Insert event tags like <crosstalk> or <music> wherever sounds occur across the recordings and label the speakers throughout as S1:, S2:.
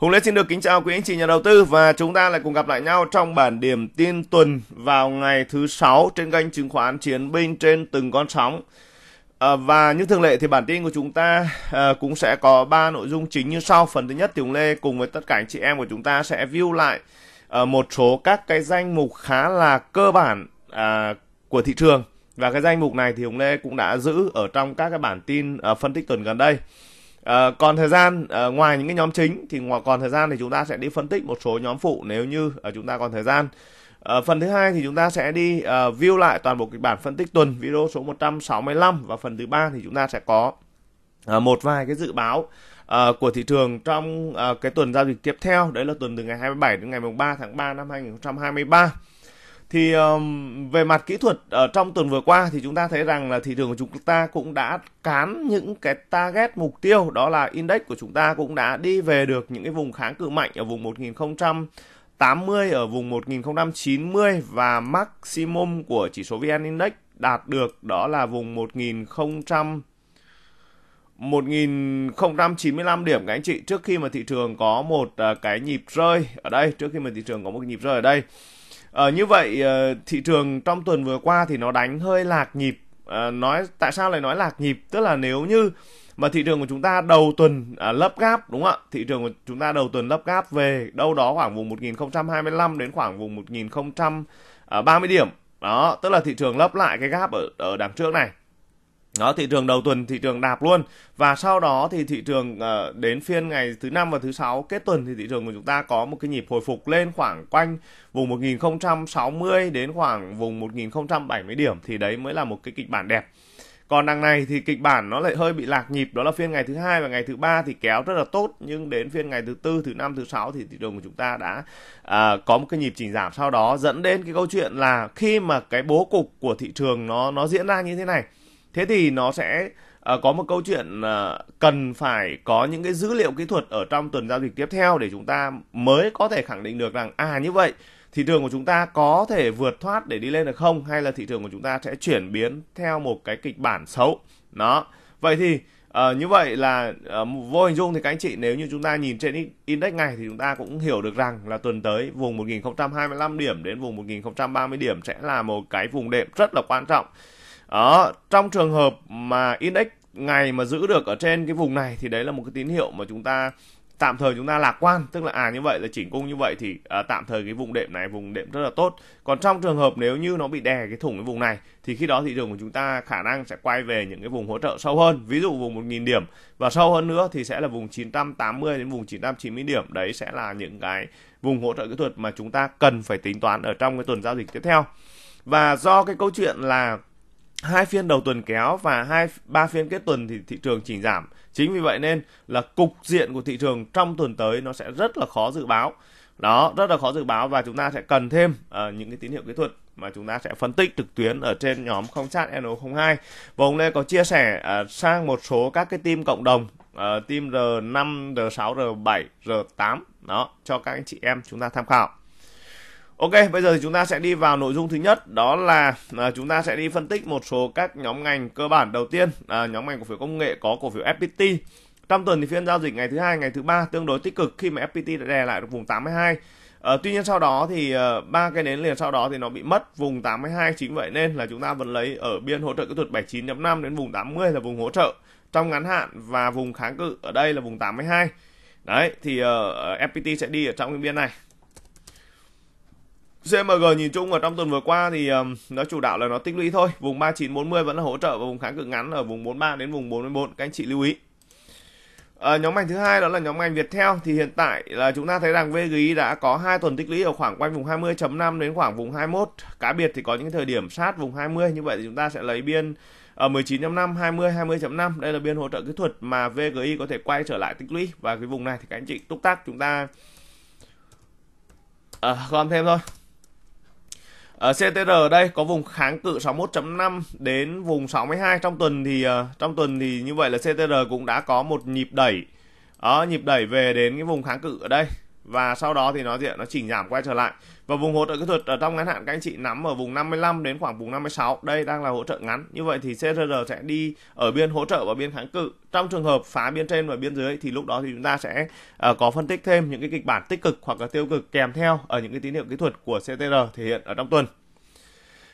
S1: Hùng Lê xin được kính chào quý anh chị nhà đầu tư và chúng ta lại cùng gặp lại nhau trong bản điểm tin tuần vào ngày thứ sáu trên kênh chứng khoán Chiến binh trên từng con sóng. À, và như thường lệ thì bản tin của chúng ta à, cũng sẽ có 3 nội dung chính như sau. Phần thứ nhất thì Hùng Lê cùng với tất cả anh chị em của chúng ta sẽ view lại à, một số các cái danh mục khá là cơ bản à, của thị trường. Và cái danh mục này thì Hùng Lê cũng đã giữ ở trong các cái bản tin à, phân tích tuần gần đây. À, còn thời gian à, ngoài những cái nhóm chính thì ngoài còn thời gian thì chúng ta sẽ đi phân tích một số nhóm phụ nếu như à, chúng ta còn thời gian. À, phần thứ hai thì chúng ta sẽ đi à, view lại toàn bộ kịch bản phân tích tuần video số 165 và phần thứ ba thì chúng ta sẽ có à, một vài cái dự báo à, của thị trường trong à, cái tuần giao dịch tiếp theo đấy là tuần từ ngày 27 đến ngày 3 tháng 3 năm 2023 thì um, về mặt kỹ thuật ở ờ, trong tuần vừa qua thì chúng ta thấy rằng là thị trường của chúng ta cũng đã cán những cái target mục tiêu đó là index của chúng ta cũng đã đi về được những cái vùng kháng cự mạnh ở vùng 1080 ở vùng 1090 và maximum của chỉ số VN Index đạt được đó là vùng 1000 1095 điểm các anh chị trước khi mà thị trường có một ờ, cái nhịp rơi ở đây trước khi mà thị trường có một cái nhịp rơi ở đây Ờ, như vậy ờ, thị trường trong tuần vừa qua thì nó đánh hơi lạc nhịp. À, nói tại sao lại nói lạc nhịp? Tức là nếu như mà thị trường của chúng ta đầu tuần à, lấp gáp đúng không ạ? Thị trường của chúng ta đầu tuần lấp gáp về đâu đó khoảng vùng 1025 đến khoảng vùng 1030 à, điểm. Đó, tức là thị trường lấp lại cái gap ở ở đằng trước này đó thị trường đầu tuần thị trường đạp luôn và sau đó thì thị trường uh, đến phiên ngày thứ năm và thứ sáu kết tuần thì thị trường của chúng ta có một cái nhịp hồi phục lên khoảng quanh vùng 1060 đến khoảng vùng 1070 điểm thì đấy mới là một cái kịch bản đẹp còn đằng này thì kịch bản nó lại hơi bị lạc nhịp đó là phiên ngày thứ hai và ngày thứ ba thì kéo rất là tốt nhưng đến phiên ngày thứ tư thứ năm thứ sáu thì thị trường của chúng ta đã à, có một cái nhịp chỉnh giảm sau đó dẫn đến cái câu chuyện là khi mà cái bố cục của thị trường nó nó diễn ra như thế này thế thì nó sẽ uh, có một câu chuyện uh, cần phải có những cái dữ liệu kỹ thuật ở trong tuần giao dịch tiếp theo để chúng ta mới có thể khẳng định được rằng à như vậy thị trường của chúng ta có thể vượt thoát để đi lên được không hay là thị trường của chúng ta sẽ chuyển biến theo một cái kịch bản xấu đó vậy thì uh, như vậy là uh, vô hình dung thì các anh chị nếu như chúng ta nhìn trên index ngày thì chúng ta cũng hiểu được rằng là tuần tới vùng 1025 điểm đến vùng 1030 điểm sẽ là một cái vùng đệm rất là quan trọng đó, trong trường hợp mà index ngày mà giữ được ở trên cái vùng này thì đấy là một cái tín hiệu mà chúng ta tạm thời chúng ta lạc quan tức là à như vậy là chỉnh cung như vậy thì à, tạm thời cái vùng đệm này vùng đệm rất là tốt còn trong trường hợp nếu như nó bị đè cái thủng cái vùng này thì khi đó thị trường của chúng ta khả năng sẽ quay về những cái vùng hỗ trợ sâu hơn ví dụ vùng 1.000 điểm và sâu hơn nữa thì sẽ là vùng 980 đến vùng 990 điểm đấy sẽ là những cái vùng hỗ trợ kỹ thuật mà chúng ta cần phải tính toán ở trong cái tuần giao dịch tiếp theo và do cái câu chuyện là hai phiên đầu tuần kéo và hai ba phiên kết tuần thì thị trường chỉnh giảm. Chính vì vậy nên là cục diện của thị trường trong tuần tới nó sẽ rất là khó dự báo. Đó, rất là khó dự báo và chúng ta sẽ cần thêm uh, những cái tín hiệu kỹ thuật mà chúng ta sẽ phân tích trực tuyến ở trên nhóm không chat NO02. Và ông Lê có chia sẻ uh, sang một số các cái team cộng đồng uh, team R5, R6, R7, R8 đó cho các anh chị em chúng ta tham khảo. Ok, bây giờ thì chúng ta sẽ đi vào nội dung thứ nhất, đó là à, chúng ta sẽ đi phân tích một số các nhóm ngành cơ bản đầu tiên, à, nhóm ngành cổ phiếu công nghệ có cổ phiếu FPT. Trong tuần thì phiên giao dịch ngày thứ hai, ngày thứ ba tương đối tích cực khi mà FPT đã đè lại được vùng 82. À, ờ, tuy nhiên sau đó thì ờ, ba à, cái nến liền sau đó thì nó bị mất vùng 82 chính vậy nên là chúng ta vẫn lấy ở biên hỗ trợ kỹ thuật 79.5 đến vùng 80 là vùng hỗ trợ trong ngắn hạn và vùng kháng cự ở đây là vùng 82. Đấy thì uh, ờ, FPT sẽ đi ở trong cái biên này. CMG nhìn chung ở trong tuần vừa qua thì um, nó chủ đạo là nó tích lũy thôi. Vùng 3940 vẫn là hỗ trợ và vùng kháng cự ngắn ở vùng 43 đến vùng 44 các anh chị lưu ý. À, nhóm ngành thứ hai đó là nhóm ngành Viettel thì hiện tại là chúng ta thấy rằng VGI đã có hai tuần tích lũy ở khoảng quanh vùng 20.5 đến khoảng vùng 21. Cá biệt thì có những thời điểm sát vùng 20 như vậy thì chúng ta sẽ lấy biên ở 19.5, 20, 20.5. Đây là biên hỗ trợ kỹ thuật mà VGI có thể quay trở lại tích lũy và cái vùng này thì các anh chị túc tác chúng ta à, gom thêm thôi ở ờ, CTR ở đây có vùng kháng cự 61.5 đến vùng 62 trong tuần thì ờ, trong tuần thì như vậy là CTR cũng đã có một nhịp đẩy uh, nhịp đẩy về đến cái vùng kháng cự ở đây và sau đó thì nó diện nó chỉnh giảm quay trở lại và vùng hỗ trợ kỹ thuật ở trong ngắn hạn các anh chị nắm ở vùng 55 đến khoảng vùng 56 đây đang là hỗ trợ ngắn như vậy thì CRR sẽ đi ở biên hỗ trợ và biên kháng cự trong trường hợp phá biên trên và biên dưới thì lúc đó thì chúng ta sẽ uh, có phân tích thêm những cái kịch bản tích cực hoặc là tiêu cực kèm theo ở những cái tín hiệu kỹ thuật của CTR thể hiện ở trong tuần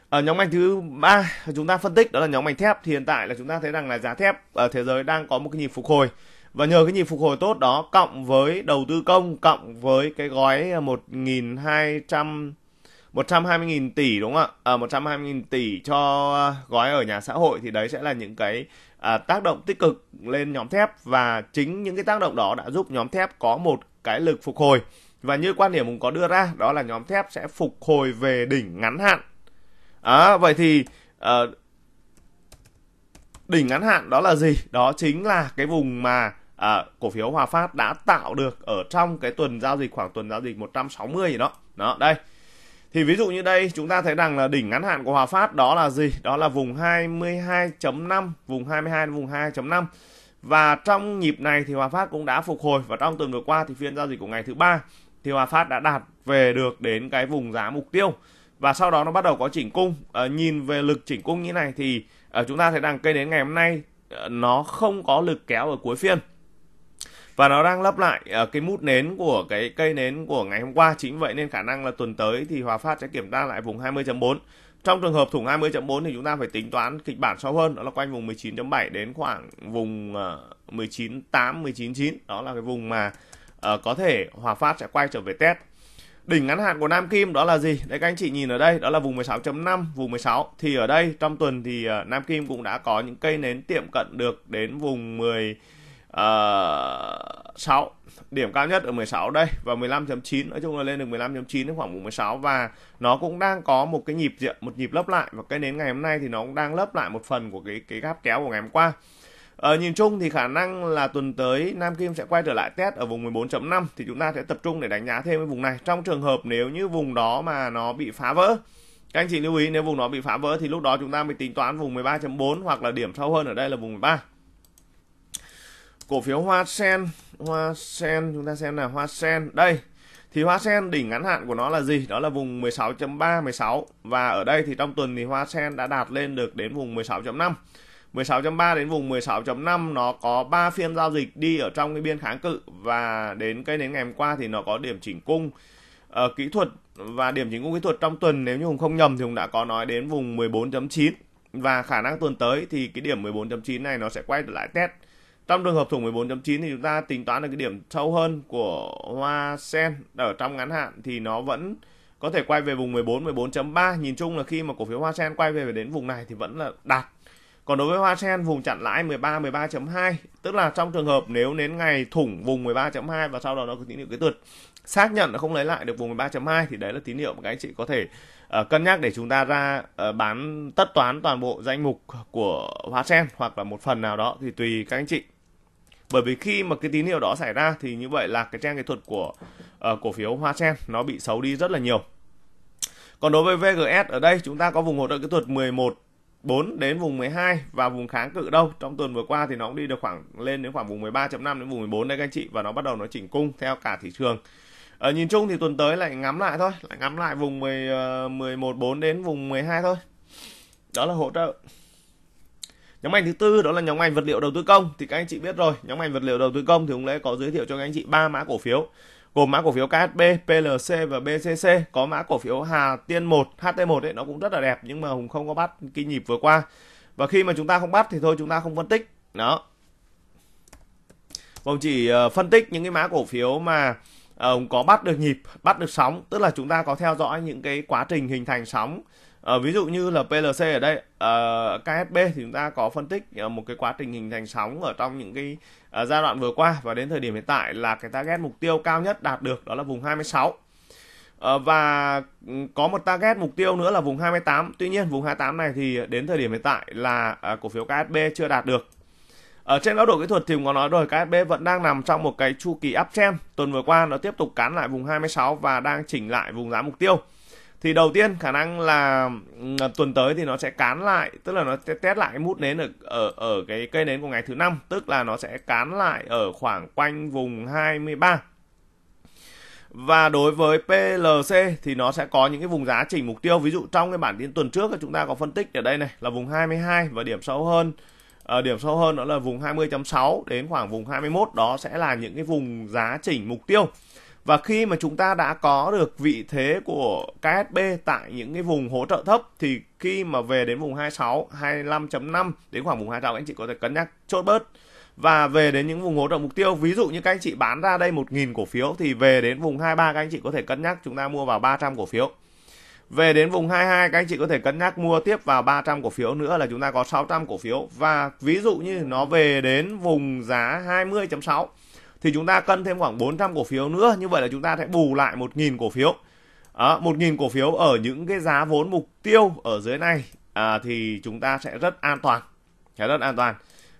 S1: ở nhóm ngành thứ ba chúng ta phân tích đó là nhóm ngành thép thì hiện tại là chúng ta thấy rằng là giá thép ở thế giới đang có một cái nhịp phục hồi và nhờ cái nhịp phục hồi tốt đó cộng với đầu tư công cộng với cái gói 1.200 à, 120.000 tỷ đúng không ạ? À, 120.000 tỷ cho à, gói ở nhà xã hội thì đấy sẽ là những cái à, tác động tích cực lên nhóm thép và chính những cái tác động đó đã giúp nhóm thép có một cái lực phục hồi. Và như quan điểm cũng có đưa ra đó là nhóm thép sẽ phục hồi về đỉnh ngắn hạn. À, vậy thì à, đỉnh ngắn hạn đó là gì? Đó chính là cái vùng mà à, cổ phiếu Hòa Phát đã tạo được ở trong cái tuần giao dịch khoảng tuần giao dịch 160 gì đó. Đó, đây. Thì ví dụ như đây chúng ta thấy rằng là đỉnh ngắn hạn của Hòa Phát đó là gì? Đó là vùng 22.5, vùng 22 vùng 2.5. Và trong nhịp này thì Hòa Phát cũng đã phục hồi và trong tuần vừa qua thì phiên giao dịch của ngày thứ ba thì Hòa Phát đã đạt về được đến cái vùng giá mục tiêu và sau đó nó bắt đầu có chỉnh cung. À, nhìn về lực chỉnh cung như này thì à, chúng ta thấy rằng cây đến ngày hôm nay ờ, nó không có lực kéo ở cuối phiên và nó đang lấp lại uh, cái mút nến của cái cây nến của ngày hôm qua chính vậy nên khả năng là tuần tới thì Hòa Phát sẽ kiểm tra lại vùng 20.4 trong trường hợp thủng 20.4 thì chúng ta phải tính toán kịch bản sâu hơn đó là quanh vùng 19.7 đến khoảng vùng uh, 19.8 19.9 đó là cái vùng mà uh, có thể Hòa Phát sẽ quay trở về test đỉnh ngắn hạn của Nam Kim đó là gì? Đấy các anh chị nhìn ở đây, đó là vùng 16.5, vùng 16. Thì ở đây trong tuần thì ờ, Nam Kim cũng đã có những cây nến tiệm cận được đến vùng 10 Ờ, uh, 6 điểm cao nhất ở 16 đây và 15.9 nói chung là lên được 15.9 đến khoảng vùng 16 và nó cũng đang có một cái nhịp diện một nhịp lấp lại và cái đến ngày hôm nay thì nó cũng đang lấp lại một phần của cái cái gáp kéo của ngày hôm qua Ờ, nhìn chung thì khả năng là tuần tới Nam Kim sẽ quay trở lại test ở vùng 14.5 thì chúng ta sẽ tập trung để đánh giá thêm cái vùng này. Trong trường hợp nếu như vùng đó mà nó bị phá vỡ các anh chị lưu ý nếu vùng đó bị phá vỡ thì lúc đó chúng ta mới tính toán vùng 13.4 hoặc là điểm sâu hơn ở đây là vùng 13 cổ phiếu Hoa Sen, Hoa Sen chúng ta xem là Hoa Sen. Đây, thì Hoa Sen đỉnh ngắn hạn của nó là gì? Đó là vùng 16.3 16 và ở đây thì trong tuần thì Hoa Sen đã đạt lên được đến vùng 16.5. 16.3 đến vùng 16.5 nó có 3 phiên giao dịch đi ở trong cái biên kháng cự và đến cái đến ngày hôm qua thì nó có điểm chỉnh cung ở ờ, kỹ thuật và điểm chỉnh cung kỹ thuật trong tuần nếu như Hùng không nhầm thì Hùng đã có nói đến vùng 14.9 và khả năng tuần tới thì cái điểm 14.9 này nó sẽ quay lại test trong trường hợp thủng 14.9 thì chúng ta tính toán được cái điểm sâu hơn của hoa sen ở trong ngắn hạn thì nó vẫn có thể quay về vùng 14 14.3 nhìn chung là khi mà cổ phiếu hoa sen quay về đến vùng này thì vẫn là đạt còn đối với hoa sen vùng chặn lãi 13 13.2 tức là trong trường hợp nếu đến ngày thủng vùng 13.2 và sau đó nó có tín hiệu cái tuột xác nhận nó không lấy lại được vùng 13.2 thì đấy là tín hiệu mà các anh chị có thể uh, cân nhắc để chúng ta ra uh, bán tất toán toàn bộ danh mục của hoa sen hoặc là một phần nào đó thì tùy các anh chị bởi vì khi mà cái tín hiệu đó xảy ra thì như vậy là cái trang kỹ thuật của uh, cổ phiếu Hoa Sen nó bị xấu đi rất là nhiều còn đối với VGS ở đây chúng ta có vùng hỗ trợ kỹ thuật 11 4 đến vùng 12 và vùng kháng cự đâu. Trong tuần vừa qua thì nó cũng đi được khoảng lên đến khoảng vùng 13.5 đến vùng 14 đấy các anh chị và nó bắt đầu nó chỉnh cung theo cả thị trường. Ở ờ, nhìn chung thì tuần tới lại ngắm lại thôi, lại ngắm lại vùng 10 11 4 đến vùng 12 thôi. Đó là hỗ trợ nhóm ngành thứ tư đó là nhóm ngành vật liệu đầu tư công thì các anh chị biết rồi nhóm ngành vật liệu đầu tư công thì ông lễ có giới thiệu cho các anh chị ba mã cổ phiếu gồm mã cổ phiếu KSB, PLC và BCC có mã cổ phiếu Hà Tiên 1, HT1 ấy nó cũng rất là đẹp nhưng mà Hùng không có bắt cái nhịp vừa qua. Và khi mà chúng ta không bắt thì thôi chúng ta không phân tích. Đó. Hùng chỉ ờ, phân tích những cái mã cổ phiếu mà ờ, Hùng có bắt được nhịp, bắt được sóng, tức là chúng ta có theo dõi những cái quá trình hình thành sóng À, ví dụ như là PLC ở đây, à, ờ, KSB thì chúng ta có phân tích ờ, một cái quá trình hình thành sóng ở trong những cái à, giai đoạn vừa qua và đến thời điểm hiện tại là cái target mục tiêu cao nhất đạt được đó là vùng 26. À, và ừ, có một target mục tiêu nữa là vùng 28. Tuy nhiên vùng 28 này thì đến thời điểm hiện tại là à, cổ phiếu KSB chưa đạt được. Ở trên góc độ kỹ thuật thì có nói rồi KSB vẫn đang nằm trong một cái chu kỳ uptrend. Tuần vừa qua nó tiếp tục cán lại vùng 26 và đang chỉnh lại vùng giá mục tiêu thì đầu tiên khả năng là ừ, tuần tới thì nó sẽ cán lại tức là nó sẽ test lại cái mút nến ở ở ở cái cây nến của ngày thứ năm tức là nó sẽ cán lại ở khoảng quanh vùng 23 và đối với PLC thì nó sẽ có những cái vùng giá chỉnh mục tiêu ví dụ trong cái bản tin tuần trước chúng ta có phân tích ở đây này là vùng 22 và điểm sâu hơn ở ờ, điểm sâu hơn đó là vùng 20.6 đến khoảng vùng 21 đó sẽ là những cái vùng giá chỉnh mục tiêu và khi mà chúng ta đã có được vị thế của KSB tại những cái vùng hỗ trợ thấp thì khi mà về đến vùng 26, 25.5 đến khoảng vùng 26 anh chị có thể cân nhắc chốt bớt. Và về đến những vùng hỗ trợ mục tiêu, ví dụ như các anh chị bán ra đây 1.000 cổ phiếu thì về đến vùng 23 các anh chị có thể cân nhắc chúng ta mua vào 300 cổ phiếu. Về đến vùng 22 các anh chị có thể cân nhắc mua tiếp vào 300 cổ phiếu nữa là chúng ta có 600 cổ phiếu và ví dụ như nó về đến vùng giá 20.6 thì chúng ta cân thêm khoảng 400 cổ phiếu nữa như vậy là chúng ta sẽ bù lại 1.000 cổ phiếu à, 1.000 cổ phiếu ở những cái giá vốn mục tiêu ở dưới này à, thì chúng ta sẽ rất an toàn sẽ rất an toàn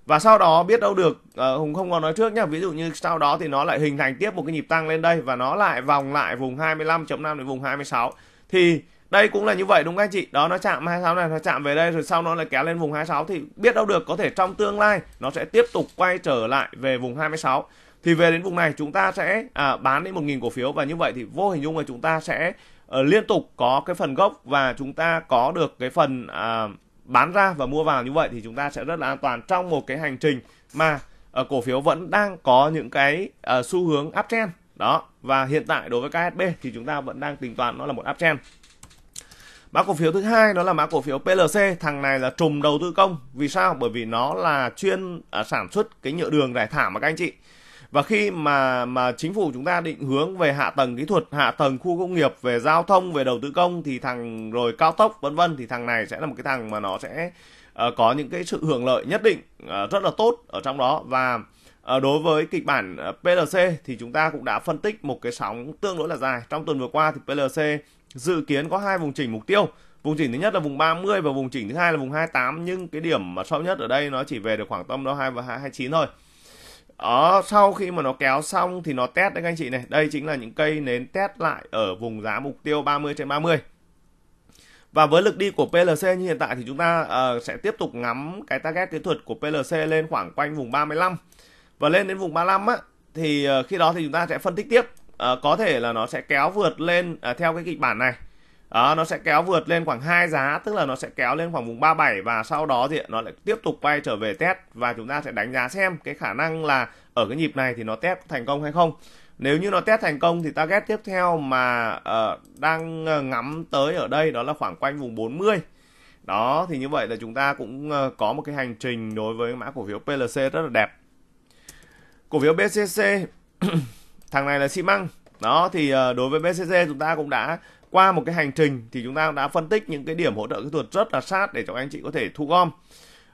S1: và sau đó biết đâu được à, hùng không có nói trước nhé ví dụ như sau đó thì nó lại hình thành tiếp một cái nhịp tăng lên đây và nó lại vòng lại vùng 25.5 đến vùng 26 thì đây cũng là như vậy đúng không anh chị đó nó chạm 26 này nó chạm về đây rồi sau nó lại kéo lên vùng 26 thì biết đâu được có thể trong tương lai nó sẽ tiếp tục quay trở lại về vùng 26 thì về đến vùng này chúng ta sẽ à, bán đến một nghìn cổ phiếu và như vậy thì vô hình dung là chúng ta sẽ à, liên tục có cái phần gốc và chúng ta có được cái phần à, bán ra và mua vào như vậy thì chúng ta sẽ rất là an toàn trong một cái hành trình mà à, cổ phiếu vẫn đang có những cái à, xu hướng uptrend đó và hiện tại đối với KSB thì chúng ta vẫn đang tính toán nó là một uptrend mã cổ phiếu thứ hai đó là mã cổ phiếu PLC thằng này là trùm đầu tư công vì sao bởi vì nó là chuyên à, sản xuất cái nhựa đường giải thảm mà các anh chị và khi mà mà chính phủ chúng ta định hướng về hạ tầng kỹ thuật hạ tầng khu công nghiệp về giao thông về đầu tư công thì thằng rồi cao tốc vân vân thì thằng này sẽ là một cái thằng mà nó sẽ uh, có những cái sự hưởng lợi nhất định uh, rất là tốt ở trong đó và uh, đối với kịch bản PLC thì chúng ta cũng đã phân tích một cái sóng tương đối là dài trong tuần vừa qua thì PLC dự kiến có hai vùng chỉnh mục tiêu vùng chỉnh thứ nhất là vùng 30 và vùng chỉnh thứ hai là vùng 28 nhưng cái điểm mà sâu nhất ở đây nó chỉ về được khoảng tâm đó 2 và 29 thôi đó ờ, sau khi mà nó kéo xong thì nó test đấy các anh chị này đây chính là những cây nến test lại ở vùng giá mục tiêu 30 trên 30 và với lực đi của PLC như hiện tại thì chúng ta uh, sẽ tiếp tục ngắm cái target kỹ thuật của PLC lên khoảng quanh vùng 35 và lên đến vùng 35 á thì uh, khi đó thì chúng ta sẽ phân tích tiếp uh, có thể là nó sẽ kéo vượt lên uh, theo cái kịch bản này đó, nó sẽ kéo vượt lên khoảng hai giá tức là nó sẽ kéo lên khoảng vùng 37 và sau đó thì nó lại tiếp tục quay trở về test và chúng ta sẽ đánh giá xem cái khả năng là ở cái nhịp này thì nó test thành công hay không nếu như nó test thành công thì target tiếp theo mà uh, đang ờ, ngắm tới ở đây đó là khoảng quanh vùng 40 đó thì như vậy là chúng ta cũng ờ, có một cái hành trình đối với mã cổ phiếu PLC rất là đẹp cổ phiếu BCC <clears throat> thằng này là xi măng đó thì đối với BCC chúng ta cũng đã qua một cái hành trình thì chúng ta đã phân tích những cái điểm hỗ trợ kỹ thuật rất là sát để cho anh chị có thể thu gom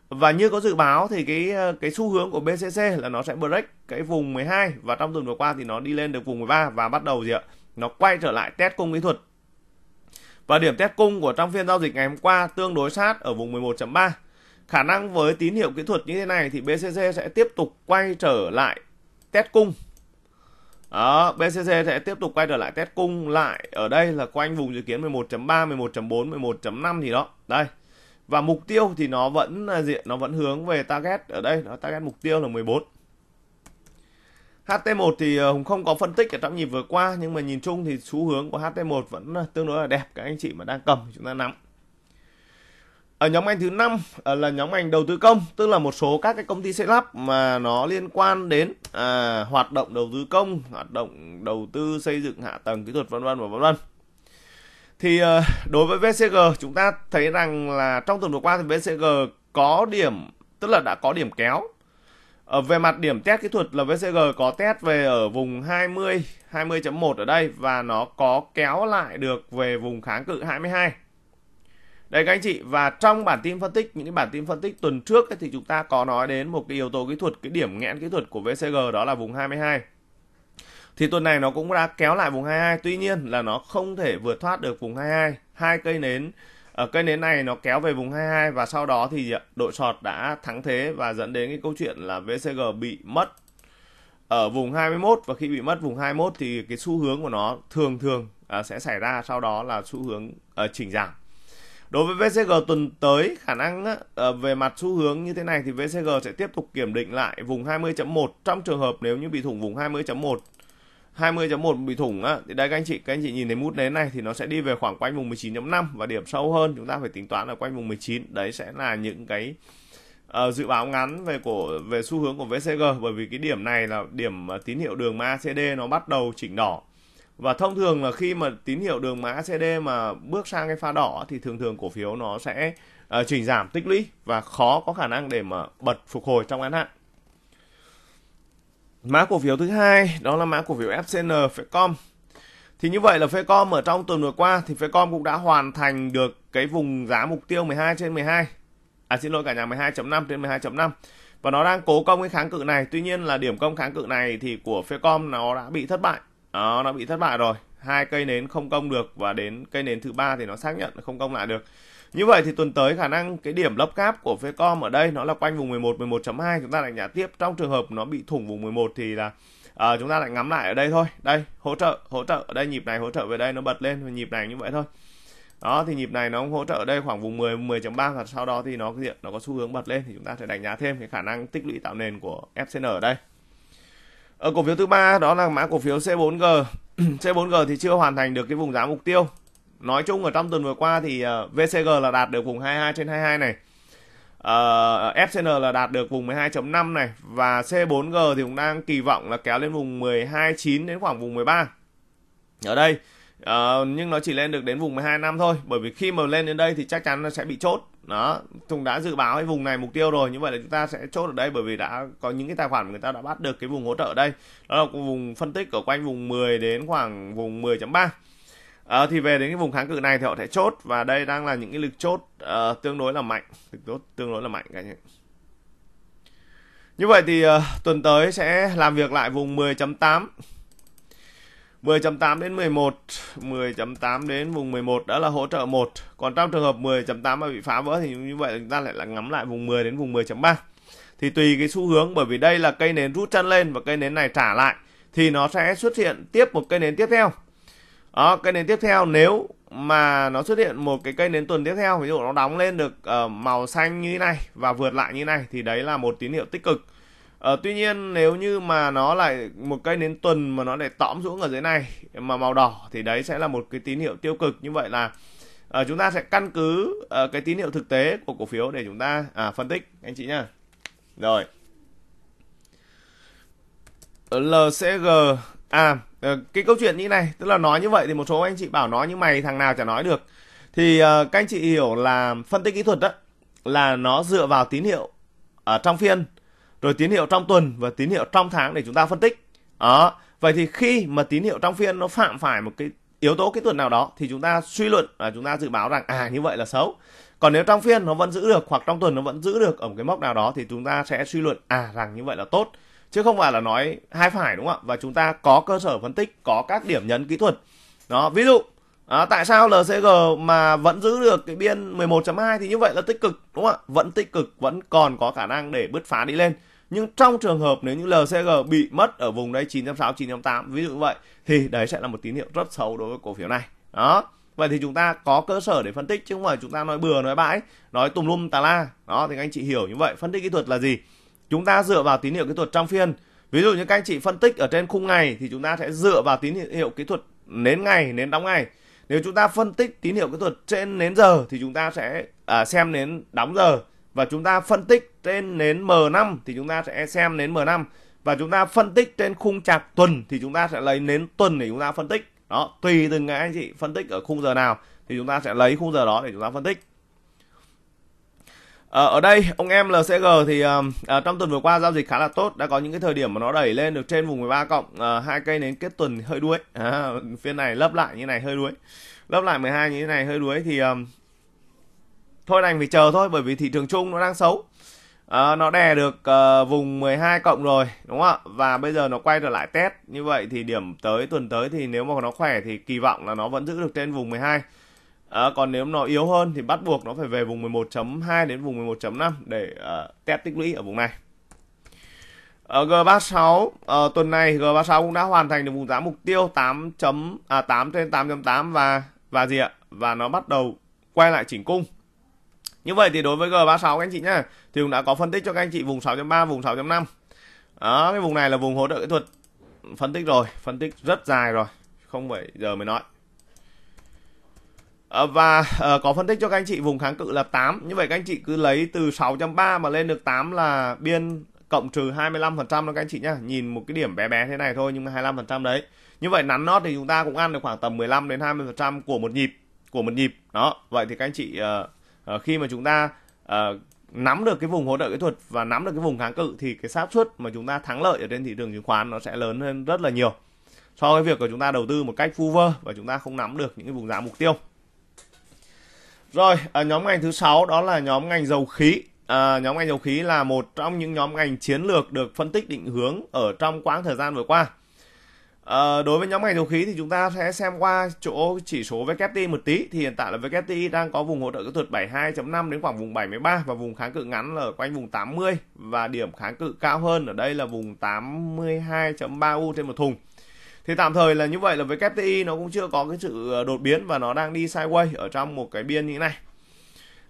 S1: và như có dự báo thì cái cái xu hướng của BCC là nó sẽ break cái vùng 12 và trong tuần vừa qua thì nó đi lên được vùng 13 và bắt đầu gì ạ nó quay trở lại test cung kỹ thuật và điểm test cung của trong phiên giao dịch ngày hôm qua tương đối sát ở vùng 11.3 khả năng với tín hiệu kỹ thuật như thế này thì BCC sẽ tiếp tục quay trở lại test cung đó, BCC sẽ tiếp tục quay trở lại test cung lại ở đây là quanh vùng dự kiến 11.3, 11.4, 11.5 thì đó. Đây. Và mục tiêu thì nó vẫn à, diện nó vẫn hướng về target ở đây, nó target mục tiêu là 14. HT1 thì à, Hùng không có phân tích ở trong nhịp vừa qua nhưng mà nhìn chung thì xu hướng của HT1 vẫn à, tương đối là đẹp các anh chị mà đang cầm chúng ta nắm ở nhóm ngành thứ năm à, là nhóm ngành đầu tư công tức là một số các cái công ty xây lắp mà nó liên quan đến à, hoạt động đầu tư công hoạt động đầu tư xây dựng hạ tầng kỹ thuật vân vân và vân vân thì à, đối với VCG chúng ta thấy rằng là trong tuần vừa qua thì VCG có điểm tức là đã có điểm kéo ở về mặt điểm test kỹ thuật là VCG có test về ở vùng 20 20.1 ở đây và nó có kéo lại được về vùng kháng cự 22 đây các anh chị và trong bản tin phân tích những cái bản tin phân tích tuần trước ấy, thì chúng ta có nói đến một cái yếu tố kỹ thuật cái điểm nghẽn kỹ thuật của VCG đó là vùng 22 thì tuần này nó cũng đã kéo lại vùng 22 tuy nhiên là nó không thể vượt thoát được vùng 22 hai cây nến ở ờ, cây nến này nó kéo về vùng 22 và sau đó thì ờ, đội sọt đã thắng thế và dẫn đến cái câu chuyện là VCG bị mất ở vùng 21 và khi bị mất vùng 21 thì cái xu hướng của nó thường thường ờ, sẽ xảy ra sau đó là xu hướng chỉnh giảm Đối với VCG tuần tới, khả năng ờ, về mặt xu hướng như thế này thì VCG sẽ tiếp tục kiểm định lại vùng 20.1 trong trường hợp nếu như bị thủng vùng 20.1. 20.1 bị thủng thì đây các anh chị các anh chị nhìn thấy mút nến này thì nó sẽ đi về khoảng quanh vùng 19.5 và điểm sâu hơn chúng ta phải tính toán là quanh vùng 19 đấy sẽ là những cái uh, dự báo ngắn về của về xu hướng của VCG bởi vì cái điểm này là điểm ờ, tín hiệu đường MACD nó bắt đầu chỉnh đỏ và thông thường là khi mà tín hiệu đường mã CD mà bước sang cái pha đỏ thì thường thường cổ phiếu nó sẽ uh, chỉnh giảm tích lũy và khó có khả năng để mà bật phục hồi trong ngắn hạn mã cổ phiếu thứ hai đó là mã cổ phiếu FCN Fecom thì như vậy là Fecom ở trong tuần vừa qua thì Fecom cũng đã hoàn thành được cái vùng giá mục tiêu 12 trên 12 à xin lỗi cả nhà 12.5 trên 12.5 và nó đang cố công cái kháng cự này tuy nhiên là điểm công kháng cự này thì của Fecom nó đã bị thất bại đó nó bị thất bại rồi hai cây nến không công được và đến cây nến thứ ba thì nó xác nhận không công lại được như vậy thì tuần tới khả năng cái điểm lấp cáp của Fecom ở đây nó là quanh vùng 11 11.2 chúng ta đánh nhả tiếp trong trường hợp nó bị thủng vùng 11 thì là à, chúng ta lại ngắm lại ở đây thôi đây hỗ trợ hỗ trợ ở đây nhịp này hỗ trợ về đây nó bật lên nhịp này như vậy thôi đó thì nhịp này nó hỗ trợ ở đây khoảng vùng 10 10.3 và sau đó thì nó cái diện nó có xu hướng bật lên thì chúng ta sẽ đánh giá thêm cái khả năng tích lũy tạo nền của FCN ở đây ở ờ, cổ phiếu thứ ba đó là mã cổ phiếu C4G C4G <clears throat> thì chưa hoàn thành được cái vùng giá mục tiêu nói chung ở trong tuần vừa qua thì ờ, VCG là đạt được vùng 22 trên 22 này Uh, ờ, FCN là đạt được vùng 12.5 này và C4G thì cũng đang kỳ vọng là kéo lên vùng 12.9 đến khoảng vùng 13. Ở đây Uh, nhưng nó chỉ lên được đến vùng 12 năm thôi bởi vì khi mà lên đến đây thì chắc chắn nó sẽ bị chốt đó chúng đã dự báo cái vùng này mục tiêu rồi như vậy là chúng ta sẽ chốt ở đây bởi vì đã có những cái tài khoản người ta đã bắt được cái vùng hỗ trợ ở đây đó là vùng phân tích ở quanh vùng 10 đến khoảng vùng 10.3 À, ờ, thì về đến cái vùng kháng cự này thì họ sẽ chốt và đây đang là những cái lực chốt uh, tương đối là mạnh lực chốt tương đối là mạnh cả anh như vậy thì uh, tuần tới sẽ làm việc lại vùng 10.8 10.8 đến 11, 10.8 đến vùng 11 đó là hỗ trợ 1. Còn trong trường hợp 10.8 mà bị phá vỡ thì như vậy chúng ta lại là ngắm lại vùng 10 đến vùng 10.3. Thì tùy cái xu hướng bởi vì đây là cây nến rút chân lên và cây nến này trả lại thì nó sẽ xuất hiện tiếp một cây nến tiếp theo. Đó, cây nến tiếp theo nếu mà nó xuất hiện một cái cây nến tuần tiếp theo ví dụ nó đóng lên được uh, màu xanh như thế này và vượt lại như thế này thì đấy là một tín hiệu tích cực Ờ, tuy nhiên nếu như mà nó lại một cây nến tuần mà nó lại tõm xuống ở dưới này mà màu đỏ thì đấy sẽ là một cái tín hiệu tiêu cực như vậy là uh, chúng ta sẽ căn cứ uh, cái tín hiệu thực tế của cổ phiếu để chúng ta à, phân tích anh chị nhá rồi LCG à ờ, cái câu chuyện như này tức là nói như vậy thì một số anh chị bảo nói như mày thằng nào chả nói được thì uh, các anh chị hiểu là phân tích kỹ thuật đó là nó dựa vào tín hiệu ở trong phiên rồi tín hiệu trong tuần và tín hiệu trong tháng để chúng ta phân tích đó vậy thì khi mà tín hiệu trong phiên nó phạm phải một cái yếu tố kỹ thuật nào đó thì chúng ta suy luận là chúng ta dự báo rằng à như vậy là xấu còn nếu trong phiên nó vẫn giữ được hoặc trong tuần nó vẫn giữ được ở một cái mốc nào đó thì chúng ta sẽ suy luận à rằng như vậy là tốt chứ không phải là nói hai phải đúng không ạ và chúng ta có cơ sở phân tích có các điểm nhấn kỹ thuật đó ví dụ à, tại sao LCG mà vẫn giữ được cái biên 11.2 thì như vậy là tích cực đúng không ạ vẫn tích cực vẫn còn có khả năng để bứt phá đi lên nhưng trong trường hợp nếu như LCG bị mất ở vùng đây 968 958 ví dụ như vậy thì đấy sẽ là một tín hiệu rất xấu đối với cổ phiếu này đó vậy thì chúng ta có cơ sở để phân tích chứ không phải chúng ta nói bừa nói bãi nói tùm lum tà la đó thì các anh chị hiểu như vậy phân tích kỹ thuật là gì chúng ta dựa vào tín hiệu kỹ thuật trong phiên ví dụ như các anh chị phân tích ở trên khung ngày thì chúng ta sẽ dựa vào tín hiệu kỹ thuật nến ngày nến đóng ngày nếu chúng ta phân tích tín hiệu kỹ thuật trên nến giờ thì chúng ta sẽ à, xem nến đóng giờ và chúng ta phân tích trên nến M5 thì chúng ta sẽ xem nến M5 và chúng ta phân tích trên khung chạc tuần thì chúng ta sẽ lấy nến tuần để chúng ta phân tích đó tùy từng ngày anh chị phân tích ở khung giờ nào thì chúng ta sẽ lấy khung giờ đó để chúng ta phân tích à, ở đây ông em LCG thì à, trong tuần vừa qua giao dịch khá là tốt đã có những cái thời điểm mà nó đẩy lên được trên vùng 13 cộng à, hai cây nến kết tuần hơi đuối à, <laughs> phiên này lấp lại như này hơi đuối lấp lại 12 như thế này hơi đuối thì thôi đành phải chờ thôi bởi vì thị trường chung nó đang xấu à, nó đè được uh, vùng 12 cộng rồi đúng không ạ và bây giờ nó quay trở lại test như vậy thì điểm tới tuần tới thì nếu mà nó khỏe thì kỳ vọng là nó vẫn giữ được trên vùng 12 à, ờ, còn nếu nó yếu hơn thì bắt buộc nó phải về vùng 11.2 đến vùng 11.5 để uh, test tích lũy ở vùng này ở G36 uh, tuần này G36 cũng đã hoàn thành được vùng giá mục tiêu 8. À, 8 trên 8.8 và và gì ạ? Và nó bắt đầu quay lại chỉnh cung. Như vậy thì đối với G36 các anh chị nhá, thì cũng đã có phân tích cho các anh chị vùng 6.3, vùng 6.5. Đó, cái vùng này là vùng hỗ trợ kỹ thuật phân tích rồi, phân tích rất dài rồi, không phải giờ mới nói. À, và à, có phân tích cho các anh chị vùng kháng cự là 8. Như vậy các anh chị cứ lấy từ 6.3 mà lên được 8 là biên cộng trừ 25% đó các anh chị nhá. Nhìn một cái điểm bé bé thế này thôi nhưng mà 25% đấy. Như vậy nắn nót thì chúng ta cũng ăn được khoảng tầm 15 đến 20% của một nhịp, của một nhịp. Đó, vậy thì các anh chị uh, Ờ, khi mà chúng ta uh, nắm được cái vùng hỗ trợ kỹ thuật và nắm được cái vùng kháng cự thì cái xác suất mà chúng ta thắng lợi ở trên thị trường chứng khoán nó sẽ lớn hơn rất là nhiều so với việc của chúng ta đầu tư một cách vu vơ và chúng ta không nắm được những cái vùng giá mục tiêu rồi à, nhóm ngành thứ sáu đó là nhóm ngành dầu khí à, nhóm ngành dầu khí là một trong những nhóm ngành chiến lược được phân tích định hướng ở trong quãng thời gian vừa qua À, đối với nhóm ngành dầu khí thì chúng ta sẽ xem qua chỗ chỉ số WTI một tí thì hiện tại là WTI đang có vùng hỗ trợ kỹ thuật 72.5 đến khoảng vùng 73 và vùng kháng cự ngắn là ở quanh vùng 80 và điểm kháng cự cao hơn ở đây là vùng 82.3 U trên một thùng. Thì tạm thời là như vậy là WTI nó cũng chưa có cái sự ờ, đột biến và nó đang đi sideways ở trong một cái biên như thế này.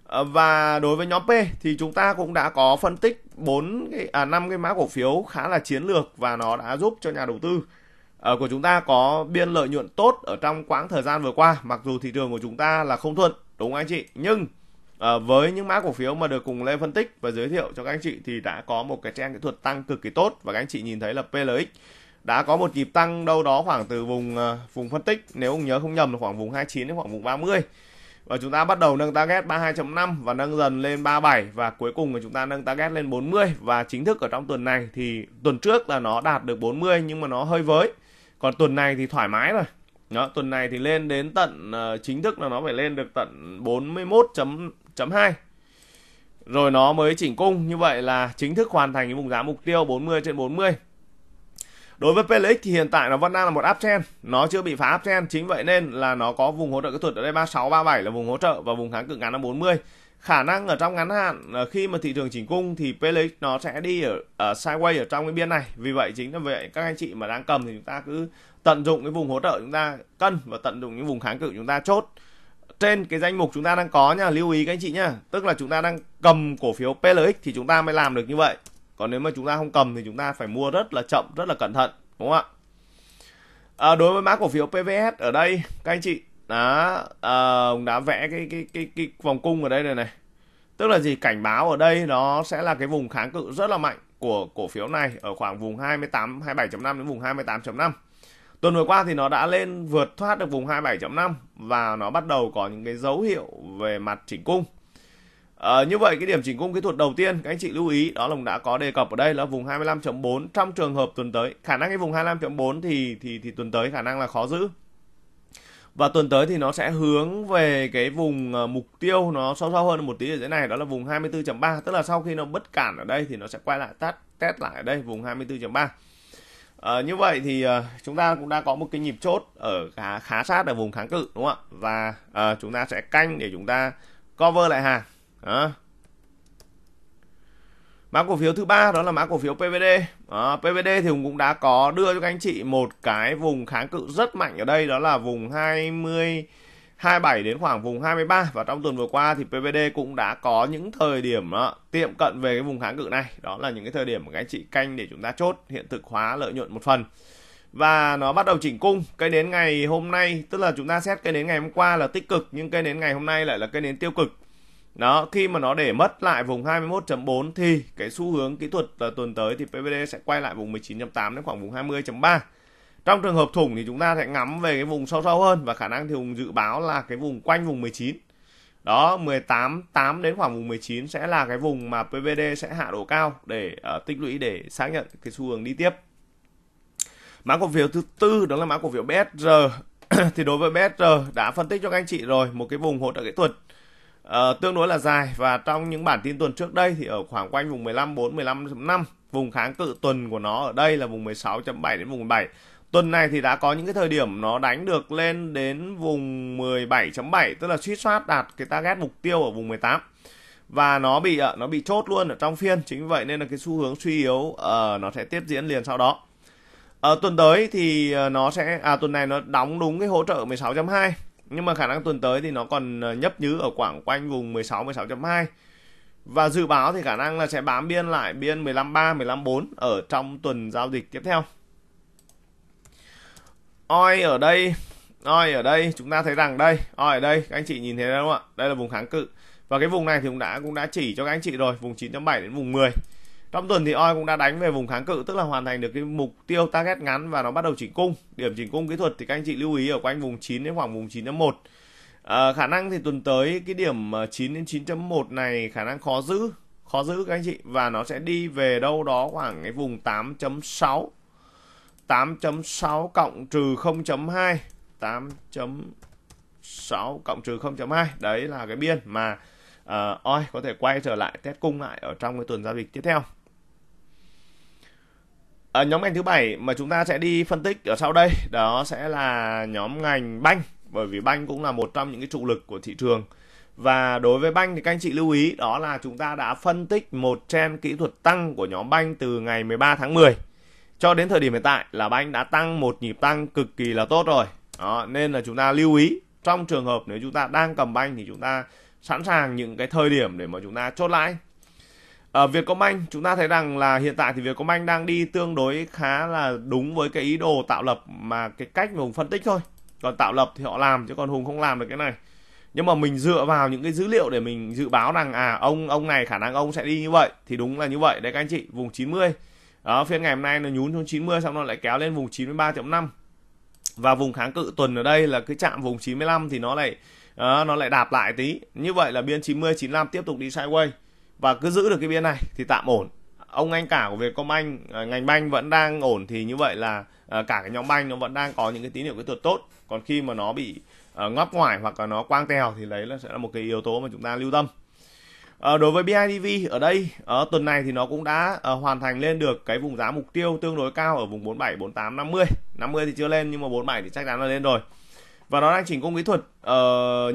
S1: Ờ, và đối với nhóm P thì chúng ta cũng đã có phân tích bốn cái à 5 cái mã cổ phiếu khá là chiến lược và nó đã giúp cho nhà đầu tư Ờ, của chúng ta có biên lợi nhuận tốt ở trong quãng thời gian vừa qua mặc dù thị trường của chúng ta là không thuận đúng không anh chị nhưng uh, với những mã cổ phiếu mà được cùng Lê phân tích và giới thiệu cho các anh chị thì đã có một cái trang kỹ thuật tăng cực kỳ tốt và các anh chị nhìn thấy là PLX đã có một nhịp tăng đâu đó khoảng từ vùng uh, vùng phân tích nếu không nhớ không nhầm là khoảng vùng 29 đến khoảng vùng 30 và chúng ta bắt đầu nâng target 32.5 và nâng dần lên 37 và cuối cùng là chúng ta nâng target lên 40 và chính thức ở trong tuần này thì tuần trước là nó đạt được 40 nhưng mà nó hơi với còn tuần này thì thoải mái rồi đó tuần này thì lên đến tận uh, chính thức là nó phải lên được tận 41.2 rồi nó mới chỉnh cung như vậy là chính thức hoàn thành cái vùng giá mục tiêu 40 trên 40 đối với PLX thì hiện tại nó vẫn đang là một uptrend nó chưa bị phá uptrend chính vậy nên là nó có vùng hỗ trợ kỹ thuật ở đây 36 37 là vùng hỗ trợ và vùng kháng cự ngắn là 40 khả năng ở trong ngắn hạn ờ, khi mà thị trường chỉnh cung thì PLX nó sẽ đi ở, ở sideways ở trong cái biên này vì vậy chính là vậy các anh chị mà đang cầm thì chúng ta cứ tận dụng cái vùng hỗ trợ chúng ta cân và tận dụng những vùng kháng cự chúng ta chốt trên cái danh mục chúng ta đang có nha lưu ý các anh chị nha tức là chúng ta đang cầm cổ phiếu PLX thì chúng ta mới làm được như vậy còn nếu mà chúng ta không cầm thì chúng ta phải mua rất là chậm rất là cẩn thận đúng không ạ à, đối với mã cổ phiếu PVS ở đây các anh chị đó à, đã vẽ cái cái cái cái vòng cung ở đây này này tức là gì cảnh báo ở đây nó sẽ là cái vùng kháng cự rất là mạnh của cổ phiếu này ở khoảng vùng 28 27.5 đến vùng 28.5 tuần vừa qua thì nó đã lên vượt thoát được vùng 27.5 và nó bắt đầu có những cái dấu hiệu về mặt chỉnh cung à, như vậy cái điểm chỉnh cung kỹ thuật đầu tiên các anh chị lưu ý đó là đã có đề cập ở đây là vùng 25.4 trong trường hợp tuần tới khả năng cái vùng 25.4 thì thì thì tuần tới khả năng là khó giữ và tuần tới thì nó sẽ hướng về cái vùng ờ, mục tiêu nó sâu sâu hơn một tí ở dưới này đó là vùng 24.3 tức là sau khi nó bất cản ở đây thì nó sẽ quay lại test test lại ở đây vùng 24.3 À, ờ, như vậy thì ờ, chúng ta cũng đã có một cái nhịp chốt ở khá, khá sát ở vùng kháng cự đúng không ạ và uh, chúng ta sẽ canh để chúng ta cover lại hàng đó mã cổ phiếu thứ ba đó là mã cổ phiếu PVD à, PVD thì Hùng cũng đã có đưa cho các anh chị một cái vùng kháng cự rất mạnh ở đây đó là vùng 20 27 đến khoảng vùng 23 và trong tuần vừa qua thì PVD cũng đã có những thời điểm đó, tiệm cận về cái vùng kháng cự này đó là những cái thời điểm mà các anh chị canh để chúng ta chốt hiện thực hóa lợi nhuận một phần và nó bắt đầu chỉnh cung cây đến ngày hôm nay tức là chúng ta xét cây đến ngày hôm qua là tích cực nhưng cây đến ngày hôm nay lại là cây đến tiêu cực đó, khi mà nó để mất lại vùng 21.4 thì cái xu hướng kỹ thuật là ờ, tuần tới thì PVD sẽ quay lại vùng 19.8 đến khoảng vùng 20.3. Trong trường hợp thủng thì chúng ta sẽ ngắm về cái vùng sâu sâu hơn và khả năng thì Hùng dự báo là cái vùng quanh vùng 19. Đó, 18, 8 đến khoảng vùng 19 sẽ là cái vùng mà PVD sẽ hạ độ cao để uh, tích lũy để xác nhận cái xu hướng đi tiếp. Mã cổ phiếu thứ tư đó là mã cổ phiếu BSR. <coughs> thì đối với BSR đã phân tích cho các anh chị rồi một cái vùng hỗ trợ kỹ thuật Ờ, tương đối là dài và trong những bản tin tuần trước đây thì ở khoảng quanh vùng 15.4 15.5 vùng kháng cự tuần của nó ở đây là vùng 16.7 đến vùng 7 tuần này thì đã có những cái thời điểm nó đánh được lên đến vùng 17.7 tức là suýt soát đạt cái target mục tiêu ở vùng 18 và nó bị ờ, nó bị chốt luôn ở trong phiên chính vì vậy nên là cái xu hướng suy yếu uh, nó sẽ tiếp diễn liền sau đó ở tuần tới thì nó sẽ à tuần này nó đóng đúng cái hỗ trợ 16.2 nhưng mà khả năng tuần tới thì nó còn ờ, nhấp nhứ ở khoảng quanh vùng 16 16.2 và dự báo thì khả năng là sẽ bám biên lại biên 153 154 ở trong tuần giao dịch tiếp theo. Oi ở đây, oi ở đây chúng ta thấy rằng đây, oi ở đây các anh chị nhìn thấy đúng không ạ? Đây là vùng kháng cự. Và cái vùng này thì cũng đã cũng đã chỉ cho các anh chị rồi, vùng 9.7 đến vùng 10 trong tuần thì oi cũng đã đánh về vùng kháng cự tức là hoàn thành được cái mục tiêu target ngắn và nó bắt đầu chỉnh cung điểm chỉnh cung kỹ thuật thì các anh chị lưu ý ở quanh vùng 9 đến khoảng vùng 9.1 à, ờ, khả năng thì tuần tới cái điểm 9 ờ, đến 9.1 này khả năng khó giữ khó giữ các anh chị và nó sẽ đi về đâu đó khoảng cái vùng 8.6 8.6 cộng trừ 0.2 8.6 cộng trừ 0.2 đấy là cái biên mà uh, oi có thể quay trở lại test cung lại ở trong cái tuần giao dịch tiếp theo À, nhóm ngành thứ bảy mà chúng ta sẽ đi phân tích ở sau đây đó sẽ là nhóm ngành banh bởi vì banh cũng là một trong những cái trụ lực của thị trường và đối với banh thì các anh chị lưu ý đó là chúng ta đã phân tích một trend kỹ thuật tăng của nhóm banh từ ngày 13 tháng 10 cho đến thời điểm hiện tại là banh đã tăng một nhịp tăng cực kỳ là tốt rồi đó, nên là chúng ta lưu ý trong trường hợp nếu chúng ta đang cầm banh thì chúng ta sẵn sàng những cái thời điểm để mà chúng ta chốt lãi ở ờ, Vietcombank chúng ta thấy rằng là hiện tại thì Vietcombank đang đi tương đối khá là đúng với cái ý đồ tạo lập mà cái cách mà Hùng phân tích thôi còn tạo lập thì họ làm chứ còn Hùng không làm được cái này nhưng mà mình dựa vào những cái dữ liệu để mình dự báo rằng à ông ông này khả năng ông sẽ đi như vậy thì đúng là như vậy đấy các anh chị vùng 90 đó phiên ngày hôm nay nó nhún xuống 90 xong nó lại kéo lên vùng 93.5 và vùng kháng cự tuần ở đây là cái chạm vùng 95 thì nó lại uh, nó lại đạp lại tí như vậy là biên 90 95 tiếp tục đi sideways và cứ giữ được cái biên này thì tạm ổn ông anh cả của Vietcombank à, ngành banh vẫn đang ổn thì như vậy là à, cả cái nhóm banh nó vẫn đang có những cái tín hiệu kỹ thuật tốt còn khi mà nó bị à, ngóc ngoài hoặc là nó quang tèo thì đấy là sẽ là một cái yếu tố mà chúng ta lưu tâm đối với BIDV ở đây ở tuần này thì nó cũng đã hoàn thành lên được cái vùng giá mục tiêu tương đối cao ở vùng 47, 48, 50. 50 thì chưa lên nhưng mà 47 thì chắc chắn là lên rồi. Và nó đang chỉnh công kỹ thuật. Ờ,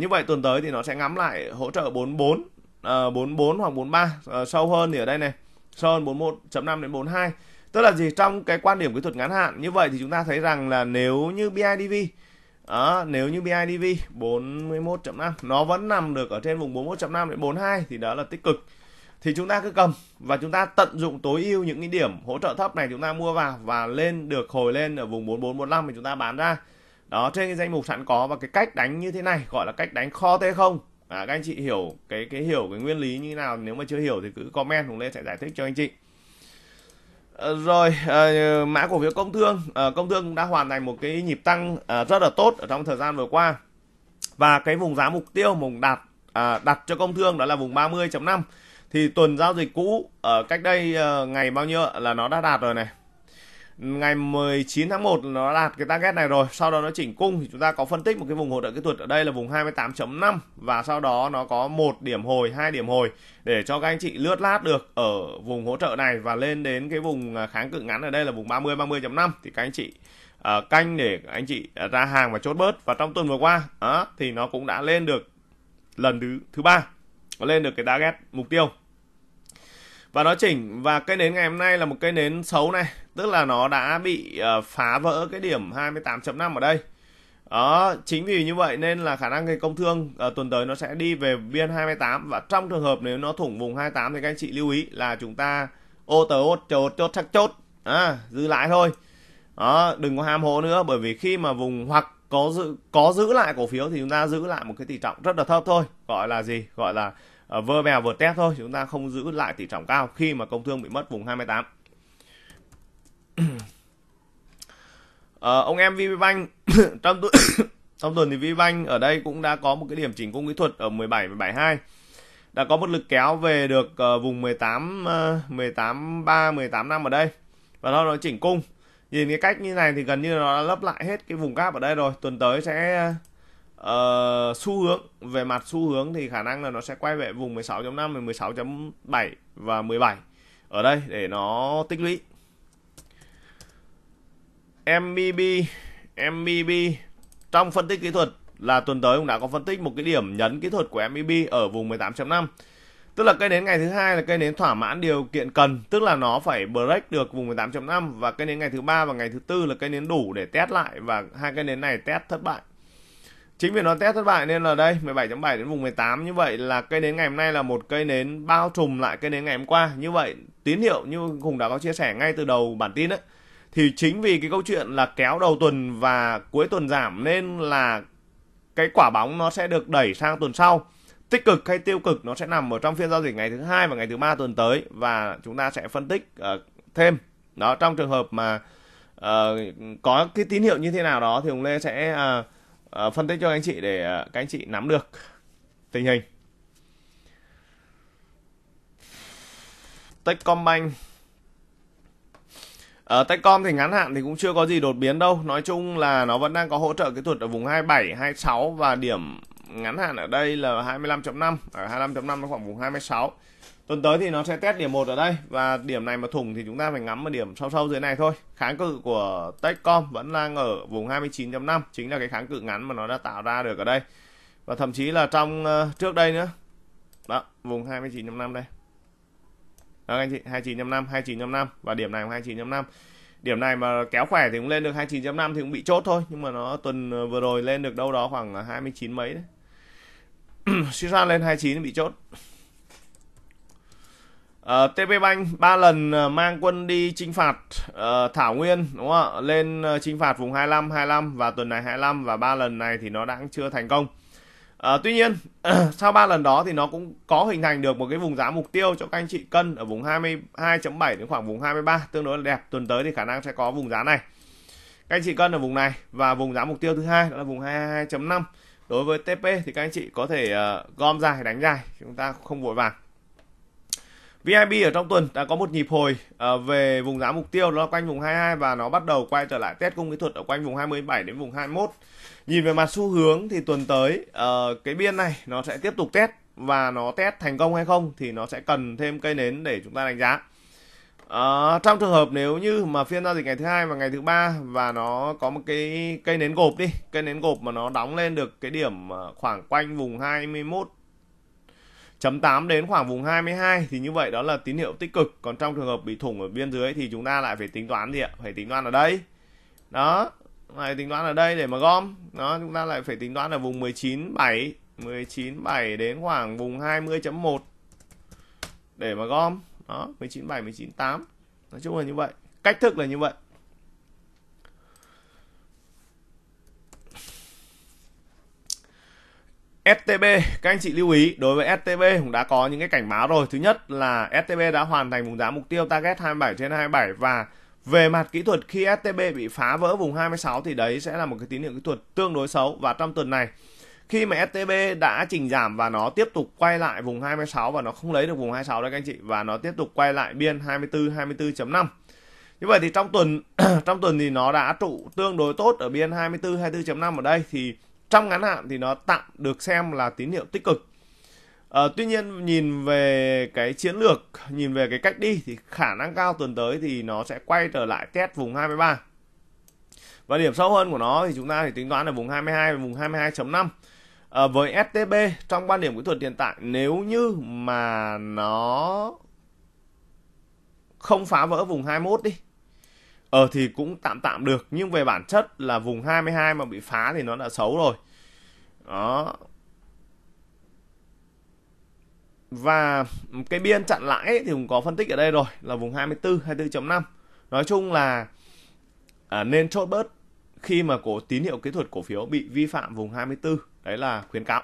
S1: như vậy tuần tới thì nó sẽ ngắm lại hỗ trợ 44 uh, ờ, 44 hoặc 43 uh, ờ, sâu hơn thì ở đây này sâu hơn 41.5 đến 42 tức là gì trong cái quan điểm kỹ thuật ngắn hạn như vậy thì chúng ta thấy rằng là nếu như BIDV đó, ờ, nếu như BIDV 41.5 nó vẫn nằm được ở trên vùng 41.5 đến 42 thì đó là tích cực thì chúng ta cứ cầm và chúng ta tận dụng tối ưu những cái điểm hỗ trợ thấp này chúng ta mua vào và lên được hồi lên ở vùng 4445 thì chúng ta bán ra đó trên cái danh mục sẵn có và cái cách đánh như thế này gọi là cách đánh kho t không à, các anh chị hiểu cái cái hiểu cái nguyên lý như thế nào nếu mà chưa hiểu thì cứ comment hùng lên sẽ giải thích cho anh chị à, rồi à, mã cổ phiếu công thương à, công thương đã hoàn thành một cái nhịp tăng à, rất là tốt ở trong thời gian vừa qua và cái vùng giá mục tiêu mùng đạt à, đặt cho công thương đó là vùng 30.5 thì tuần giao dịch cũ ở cách đây à, ngày bao nhiêu là nó đã đạt rồi này ngày 19 tháng 1 nó đạt cái target này rồi sau đó nó chỉnh cung thì chúng ta có phân tích một cái vùng hỗ trợ kỹ thuật ở đây là vùng 28.5 và sau đó nó có một điểm hồi hai điểm hồi để cho các anh chị lướt lát được ở vùng hỗ trợ này và lên đến cái vùng à, kháng cự ngắn ở đây là vùng 30 30.5 thì các anh chị uh, canh để anh chị ra hàng và chốt bớt và trong tuần vừa qua uh, thì nó cũng đã lên được lần thứ thứ ba lên được cái target mục tiêu và nó chỉnh và cây nến ngày hôm nay là một cây nến xấu này tức là nó đã bị ờ, phá vỡ cái điểm 28.5 ở đây đó chính vì như vậy nên là khả năng cái công thương uh, tuần tới nó sẽ đi về biên 28 và trong trường hợp nếu nó thủng vùng 28 thì các anh chị lưu ý là chúng ta ô tới ô chốt chốt chắc chốt à, giữ lại thôi đó đừng có ham hố nữa bởi vì khi mà vùng hoặc có giữ có giữ lại cổ phiếu thì chúng ta giữ lại một cái tỷ trọng rất là thấp thôi gọi là gì gọi là uh, vơ vèo vượt test thôi chúng ta không giữ lại tỷ trọng cao khi mà công thương bị mất vùng 28 uh, <clears throat> ờ, ông em VPBank <coughs> trong tu- <coughs> trong tuần thì VPBank ở đây cũng đã có một cái điểm chỉnh cung kỹ thuật ở 17 172 đã có một lực kéo về được uh, vùng 18 uh, 18 3 18 năm ở đây và nó nó chỉnh cung nhìn cái cách như này thì gần như nó đã lấp lại hết cái vùng gap ở đây rồi tuần tới sẽ uh, xu hướng về mặt xu hướng thì khả năng là nó sẽ quay về vùng 16.5 16.7 và 17 ở đây để nó tích lũy MBB MBB trong phân tích kỹ thuật là tuần tới cũng đã có phân tích một cái điểm nhấn kỹ thuật của MBB ở vùng 18.5 tức là cây nến ngày thứ hai là cây nến thỏa mãn điều kiện cần tức là nó phải break được vùng 18.5 và cây nến ngày thứ ba và ngày thứ tư là cây nến đủ để test lại và hai cây nến này test thất bại Chính vì nó test thất bại nên là đây 17.7 đến vùng 18 như vậy là cây nến ngày hôm nay là một cây nến bao trùm lại cây nến ngày hôm qua. Như vậy tín hiệu như Hùng đã có chia sẻ ngay từ đầu bản tin ấy, thì chính vì cái câu chuyện là kéo đầu tuần và cuối tuần giảm nên là cái quả bóng nó sẽ được đẩy sang tuần sau tích cực hay tiêu cực nó sẽ nằm ở trong phiên giao dịch ngày thứ hai và ngày thứ ba tuần tới và chúng ta sẽ phân tích uh, thêm đó trong trường hợp mà uh, có cái tín hiệu như thế nào đó thì hùng Lê sẽ uh, Ờ, phân tích cho anh chị để ờ, các anh chị nắm được tình hình. Techcombank ở ờ, Techcom thì ngắn hạn thì cũng chưa có gì đột biến đâu. Nói chung là nó vẫn đang có hỗ trợ kỹ thuật ở vùng 27, 26 và điểm ngắn hạn ở đây là 25.5 ở 25.5 nó khoảng vùng 26 tuần tới thì nó sẽ test điểm 1 ở đây và điểm này mà thủng thì chúng ta phải ngắm ở điểm sâu sâu dưới này thôi kháng cự của Techcom vẫn đang ở vùng 29.5 chính là cái kháng cự ngắn mà nó đã tạo ra được ở đây và thậm chí là trong uh, trước đây nữa đó vùng 29.5 đây đó anh chị 29.5 29.5 và điểm này 29.5 điểm này mà kéo khỏe thì cũng lên được 29.5 thì cũng bị chốt thôi nhưng mà nó tuần vừa rồi lên được đâu đó khoảng 29 mấy đấy <clears throat> suy ra lên 29 bị chốt Uh, ờ, TP Bank 3 lần uh, mang quân đi chinh phạt uh, Thảo Nguyên đúng không ạ? Lên uh, chinh phạt vùng 25 25 và tuần này 25 và ba lần này thì nó đã chưa thành công. Uh, tuy nhiên <clears throat> sau 3 lần đó thì nó cũng có hình thành được một cái vùng giá mục tiêu cho các anh chị cân ở vùng 22.7 đến khoảng vùng 23 tương đối là đẹp. Tuần tới thì khả năng sẽ có vùng giá này. Các anh chị cân ở vùng này và vùng giá mục tiêu thứ hai đó là vùng 22.5 đối với TP thì các anh chị có thể ờ, gom dài đánh dài chúng ta không vội vàng VIB ở trong tuần đã có một nhịp hồi ờ, về vùng giá mục tiêu nó quanh vùng 22 và nó bắt đầu quay trở lại test cung kỹ thuật ở quanh vùng 27 đến vùng 21 nhìn về mặt xu hướng thì tuần tới ờ, cái biên này nó sẽ tiếp tục test và nó test thành công hay không thì nó sẽ cần thêm cây nến để chúng ta đánh giá À, trong trường hợp nếu như mà phiên giao dịch ngày thứ hai và ngày thứ ba và nó có một cái cây nến gộp đi, cây nến gộp mà nó đóng lên được cái điểm ờ, khoảng quanh vùng 21 chấm 8 đến khoảng vùng 22 thì như vậy đó là tín hiệu tích cực, còn trong trường hợp bị thủng ở biên dưới thì chúng ta lại phải tính toán gì ạ? Phải tính toán ở đây. Đó, lại tính toán ở đây để mà gom. Đó, chúng ta lại phải tính toán ở vùng 197, 197 đến khoảng vùng 20.1 để mà gom đó 197 198 nói chung là như vậy cách thức là như vậy STB, các anh chị lưu ý đối với STB cũng đã có những cái cảnh báo rồi. Thứ nhất là STB đã hoàn thành vùng giá mục tiêu target 27 trên 27 và về mặt kỹ thuật khi STB bị phá vỡ vùng 26 thì đấy sẽ là một cái tín hiệu kỹ thuật tương đối xấu và trong tuần này khi mà STB đã chỉnh giảm và nó tiếp tục quay lại vùng 26 và nó không lấy được vùng 26 đấy các anh chị và nó tiếp tục quay lại biên 24 24.5 như vậy thì trong tuần <clears throat> trong tuần thì nó đã trụ tương đối tốt ở biên 24 24.5 ở đây thì trong ngắn hạn thì nó tạm được xem là tín hiệu tích cực à, tuy nhiên nhìn về cái chiến lược nhìn về cái cách đi thì khả năng cao tuần tới thì nó sẽ quay trở lại test vùng 23 và điểm sâu hơn của nó thì chúng ta thì tính toán ở vùng 22 và vùng 22.5 à, với STB trong quan điểm kỹ thuật hiện tại nếu như mà nó không phá vỡ vùng 21 đi ờ thì cũng tạm tạm được nhưng về bản chất là vùng 22 mà bị phá thì nó đã xấu rồi đó và cái biên chặn lãi thì cũng có phân tích ở đây rồi là vùng 24 24.5 nói chung là à, nên chốt bớt khi mà cổ tín hiệu kỹ thuật cổ phiếu bị vi phạm vùng 24 đấy là khuyến cáo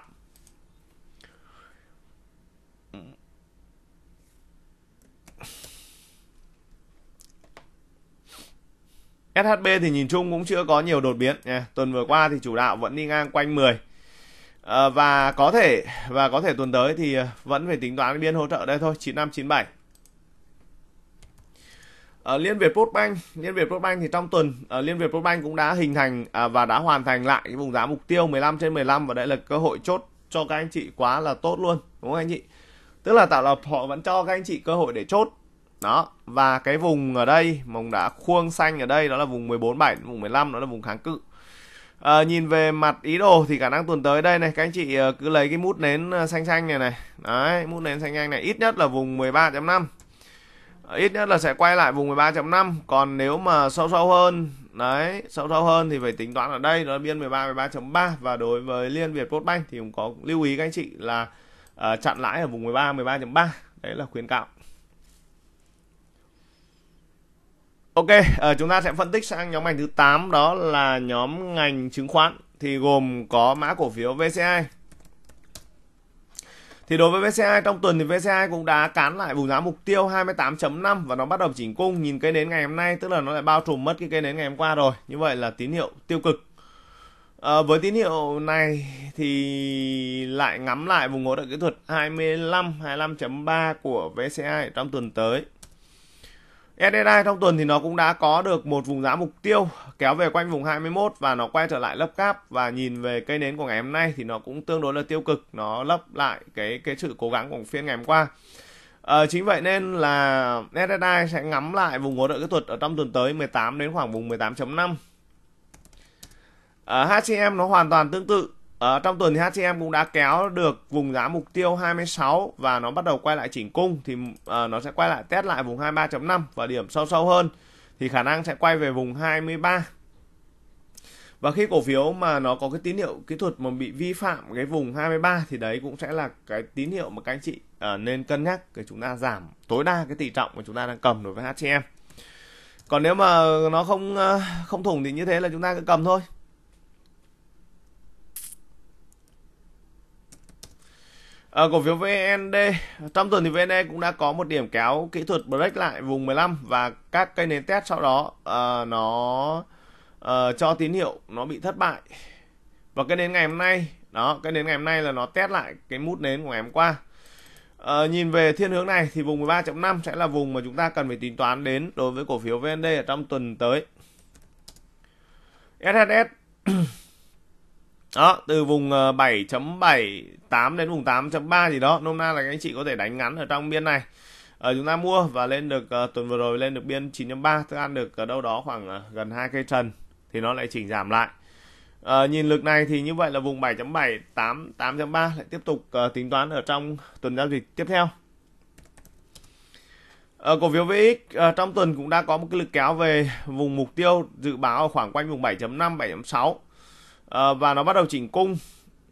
S1: SHB thì nhìn chung cũng chưa có nhiều đột biến nha. Tuần vừa qua thì chủ đạo vẫn đi ngang quanh 10. À, ờ, và có thể và có thể tuần tới thì ờ, vẫn phải tính toán biên hỗ trợ đây thôi, 9597. À, Liên Việt Postbank, Liên Việt Postbank thì trong tuần ờ, Liên Việt Postbank cũng đã hình thành à, và đã hoàn thành lại cái vùng giá mục tiêu 15 trên 15 và đây là cơ hội chốt cho các anh chị quá là tốt luôn, đúng không anh chị? Tức là tạo lập họ vẫn cho các anh chị cơ hội để chốt. Đó, và cái vùng ở đây mông đã khuôn xanh ở đây đó là vùng 147, vùng 15 đó là vùng kháng cự. À, nhìn về mặt ý đồ thì khả năng tuần tới đây này các anh chị cứ lấy cái mút nến xanh xanh này này. Đấy, mút nến xanh xanh này ít nhất là vùng 13.5 ít nhất là sẽ quay lại vùng 13.5 còn nếu mà sâu sâu hơn đấy sâu sâu hơn thì phải tính toán ở đây nó biên 13 13.3 và đối với liên Việt bank thì cũng có lưu ý các anh chị là uh, chặn lãi ở vùng 13 13.3 đấy là khuyến cáo Ok, uh, chúng ta sẽ phân tích sang nhóm ngành thứ 8 đó là nhóm ngành chứng khoán thì gồm có mã cổ phiếu VCI thì đối với VCI trong tuần thì VCI cũng đã cán lại vùng giá mục tiêu 28.5 và nó bắt đầu chỉnh cung nhìn cây nến ngày hôm nay tức là nó lại bao trùm mất cái cây nến ngày hôm qua rồi. Như vậy là tín hiệu tiêu cực. À, với tín hiệu này thì lại ngắm lại vùng hỗ trợ kỹ thuật 25 25.3 của VCI trong tuần tới. SSI trong tuần thì nó cũng đã có được một vùng giá mục tiêu kéo về quanh vùng 21 và nó quay trở lại lấp cáp và nhìn về cây nến của ngày hôm nay thì nó cũng tương đối là tiêu cực nó lấp lại cái cái sự cố gắng của phiên ngày hôm qua à, chính vậy nên là SSI sẽ ngắm lại vùng hỗ trợ kỹ thuật ở trong tuần tới 18 đến khoảng vùng 18.5 à, HCM nó hoàn toàn tương tự Ờ, trong tuần thì HCM cũng đã kéo được vùng giá mục tiêu 26 và nó bắt đầu quay lại chỉnh cung thì uh, nó sẽ quay lại test lại vùng 23.5 và điểm sâu sâu hơn thì khả năng sẽ quay về vùng 23. Và khi cổ phiếu mà nó có cái tín hiệu kỹ thuật mà bị vi phạm cái vùng 23 thì đấy cũng sẽ là cái tín hiệu mà các anh chị uh, nên cân nhắc để chúng ta giảm tối đa cái tỷ trọng mà chúng ta đang cầm đối với HCM. Còn nếu mà nó không ờ, không thủng thì như thế là chúng ta cứ cầm thôi À, cổ phiếu VND trong tuần thì VND cũng đã có một điểm kéo kỹ thuật break lại vùng 15 và các cây nến test sau đó uh, nó uh, cho tín hiệu nó bị thất bại và cái nến ngày hôm nay đó cái nến ngày hôm nay là nó test lại cái mút nến của ngày hôm qua uh, nhìn về thiên hướng này thì vùng 13.5 sẽ là vùng mà chúng ta cần phải tính toán đến đối với cổ phiếu VND ở trong tuần tới SHS đó từ vùng 7.78 ờ, đến vùng 8.3 gì đó nôm na là các anh chị có thể đánh ngắn ở trong biên này ở ờ, chúng ta mua và lên được uh, tuần vừa rồi lên được biên 9.3 thức ăn được ở đâu đó khoảng uh, gần hai cây trần thì nó lại chỉnh giảm lại À, nhìn lực này thì như vậy là vùng 7.7 8 3 lại tiếp tục uh, tính toán ở trong tuần giao dịch tiếp theo à, cổ phiếu VX trong tuần cũng đã có một cái lực kéo về vùng mục tiêu dự báo ở khoảng quanh vùng 7.5 7.6 Ờ, và nó bắt đầu chỉnh cung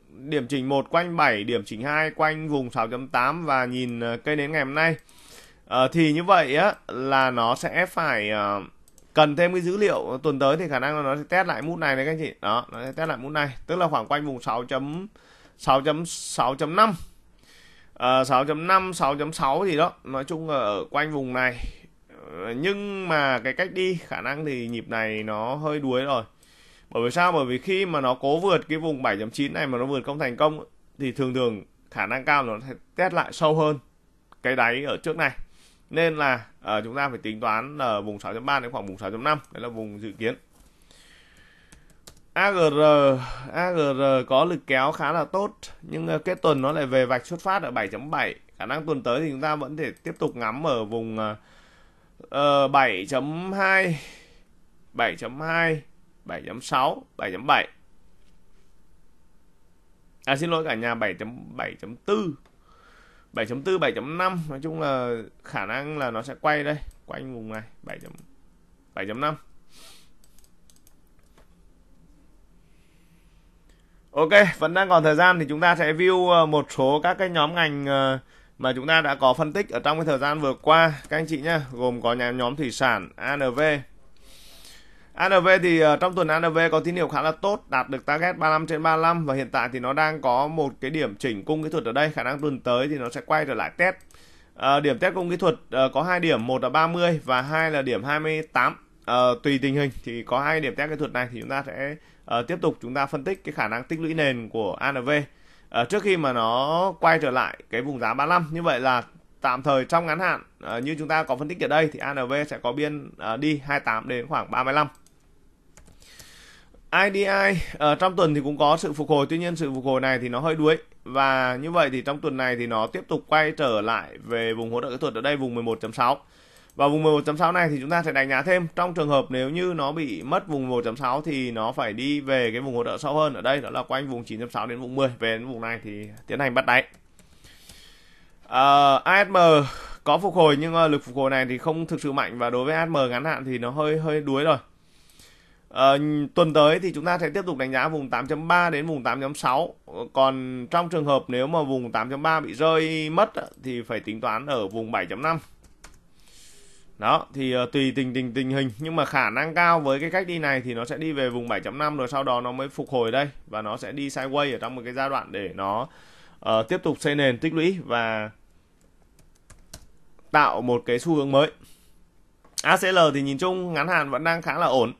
S1: điểm chỉnh một quanh 7 điểm chỉnh 2 quanh vùng 6.8 và nhìn ờ, cây đến ngày hôm nay à, thì như vậy á là nó sẽ phải à, cần thêm cái dữ liệu tuần tới thì khả năng là nó sẽ test lại mút này đấy các anh chị đó nó sẽ test lại mút này tức là khoảng quanh vùng 6 6 6 5 à, 6.5 6.6 gì đó nói chung là ở quanh vùng này nhưng mà cái cách đi khả năng thì nhịp này nó hơi đuối rồi bởi vì sao bởi vì khi mà nó cố vượt cái vùng 7.9 này mà nó vượt không thành công thì thường thường khả năng cao nó sẽ test lại sâu hơn cái đáy ở trước này nên là uh, chúng ta phải tính toán là vùng 6.3 đến khoảng vùng 6.5 đấy là vùng dự kiến AGR AGR có lực kéo khá là tốt nhưng uh, kết tuần nó lại về vạch xuất phát ở 7.7 khả năng tuần tới thì chúng ta vẫn thể tiếp tục ngắm ở vùng uh, 7.2 7.2 7.6, 7.7. À xin lỗi cả nhà 7.7.4. 7.4, 7.5 nói chung là khả năng là nó sẽ quay đây, quanh vùng này 7. 7.5. Ok, vẫn đang còn thời gian thì chúng ta sẽ view ờ, một số các cái nhóm ngành ờ, mà chúng ta đã có phân tích ở trong cái thời gian vừa qua các anh chị nhé gồm có nhóm thủy sản ANV ANV thì uh, trong tuần ANV có tín hiệu khá là tốt, đạt được target 35 trên 35 và hiện tại thì nó đang có một cái điểm chỉnh cung kỹ thuật ở đây, khả năng tuần tới thì nó sẽ quay trở lại test. Uh, điểm test cung kỹ thuật uh, có hai điểm, một là 30 và hai là điểm 28. Uh, tùy tình hình thì có hai điểm test kỹ thuật này thì chúng ta sẽ uh, tiếp tục chúng ta phân tích cái khả năng tích lũy nền của ANV uh, trước khi mà nó quay trở lại cái vùng giá 35. Như vậy là tạm thời trong ngắn hạn uh, như chúng ta có phân tích ở đây thì ANV sẽ có biên uh, đi 28 đến khoảng 35. IDI uh, ờ, trong tuần thì cũng có sự phục hồi tuy nhiên sự phục hồi này thì nó hơi đuối và như vậy thì trong tuần này thì nó tiếp tục quay trở lại về vùng hỗ trợ kỹ thuật ở đây vùng 11.6 và vùng 11.6 này thì chúng ta sẽ đánh giá thêm trong trường hợp nếu như nó bị mất vùng 11.6 thì nó phải đi về cái vùng hỗ trợ sâu hơn ở đây đó là quanh vùng 9.6 đến vùng 10 về đến vùng này thì tiến hành bắt đáy uh, ờ, ASM có phục hồi nhưng ờ, lực phục hồi này thì không thực sự mạnh và đối với ASM ngắn hạn thì nó hơi hơi đuối rồi À, tuần tới thì chúng ta sẽ tiếp tục đánh giá vùng 8.3 đến vùng 8.6 còn trong trường hợp nếu mà vùng 8.3 bị rơi mất thì phải tính toán ở vùng 7.5 đó thì uh, tùy tình tình tình hình nhưng mà khả năng cao với cái cách đi này thì nó sẽ đi về vùng 7.5 rồi sau đó nó mới phục hồi đây và nó sẽ đi sideways ở trong một cái giai đoạn để nó uh, tiếp tục xây nền tích lũy và tạo một cái xu hướng mới ACL thì nhìn chung ngắn hạn vẫn đang khá là ổn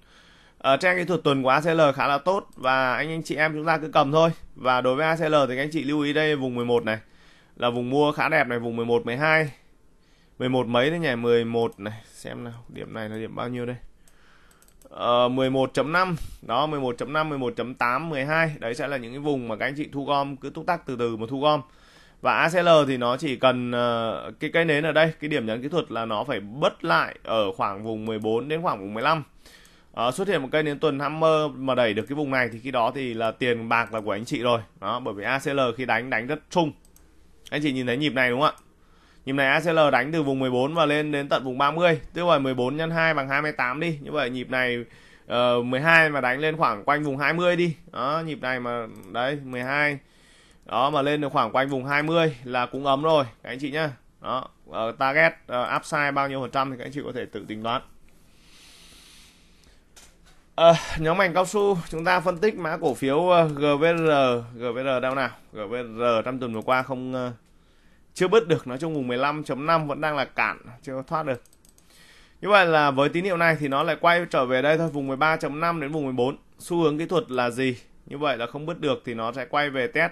S1: uh, trang kỹ thuật tuần của ACL khá là tốt và anh anh chị em chúng ta cứ cầm thôi và đối với ACL thì anh chị lưu ý đây vùng 11 này là vùng mua khá đẹp này vùng 11 12 11 mấy đấy nhỉ 11 này xem nào điểm này là điểm bao nhiêu đây uh, ờ, 11.5 đó 11.5 11.8 12 đấy sẽ là những cái vùng mà các anh chị thu gom cứ túc tắc từ từ mà thu gom và ACL thì nó chỉ cần uh, cái cây nến ở đây cái điểm nhấn kỹ thuật là nó phải bất lại ở khoảng vùng 14 đến khoảng vùng 15 uh, xuất hiện một cây đến tuần hammer mà đẩy được cái vùng này thì khi đó thì là tiền bạc là của anh chị rồi đó bởi vì ACL khi đánh đánh rất trung anh chị nhìn thấy nhịp này đúng không ạ nhịp này ACL đánh từ vùng 14 và lên đến tận vùng 30 tức là 14 nhân 2 bằng 28 đi như vậy nhịp này uh, ờ, 12 mà đánh lên khoảng quanh vùng 20 đi đó nhịp này mà đấy 12 đó mà lên được khoảng quanh vùng 20 là cũng ấm rồi các anh chị nhá đó uh, target uh, upside bao nhiêu phần trăm thì các anh chị có thể tự tính toán À, nhóm ngành cao su chúng ta phân tích mã cổ phiếu ờ, GVR GVR đâu nào GVR trong tuần vừa qua không ờ, chưa bứt được nói chung vùng 15.5 vẫn đang là cản chưa thoát được như vậy là với tín hiệu này thì nó lại quay trở về đây thôi vùng 13.5 đến vùng 14 xu hướng kỹ thuật là gì như vậy là không bứt được thì nó sẽ quay về test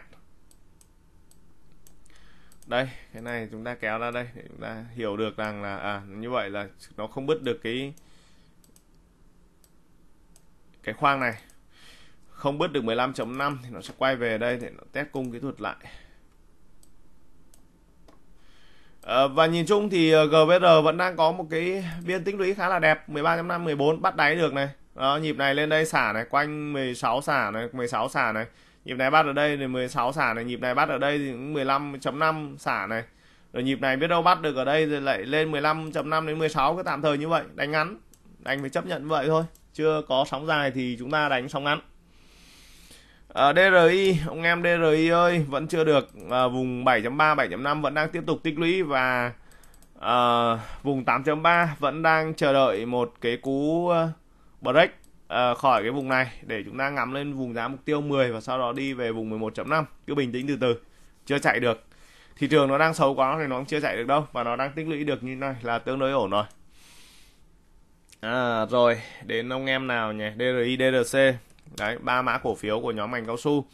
S1: đây cái này chúng ta kéo ra đây để chúng ta hiểu được rằng là à như vậy là nó không bứt được cái cái khoang này không bứt được 15.5 thì nó sẽ quay về đây để nó test cung kỹ thuật lại à, và nhìn chung thì ờ, GVR vẫn đang có một cái viên tích lũy khá là đẹp 13.5 14 bắt đáy được này đó, nhịp này lên đây xả này quanh 16 xả này 16 xả này nhịp này bắt ở đây thì 16 xả này nhịp này bắt ở đây thì 15.5 xả này rồi nhịp này biết đâu bắt được ở đây rồi lại lên 15.5 đến 16 cái tạm thời như vậy đánh ngắn đành phải chấp nhận vậy thôi chưa có sóng dài thì chúng ta đánh sóng ngắn À, DRI, ông em DRI ơi, vẫn chưa được à, vùng 7.3, 7.5 vẫn đang tiếp tục tích lũy và à, vùng 8.3 vẫn đang chờ đợi một cái cú à, break à, khỏi cái vùng này để chúng ta ngắm lên vùng giá mục tiêu 10 và sau đó đi về vùng 11.5, cứ bình tĩnh từ từ, chưa chạy được. Thị trường nó đang xấu quá thì nó cũng chưa chạy được đâu và nó đang tích lũy được như này là tương đối ổn rồi à, rồi đến ông em nào nhỉ DRI DRC đấy ba mã cổ phiếu của nhóm ngành cao su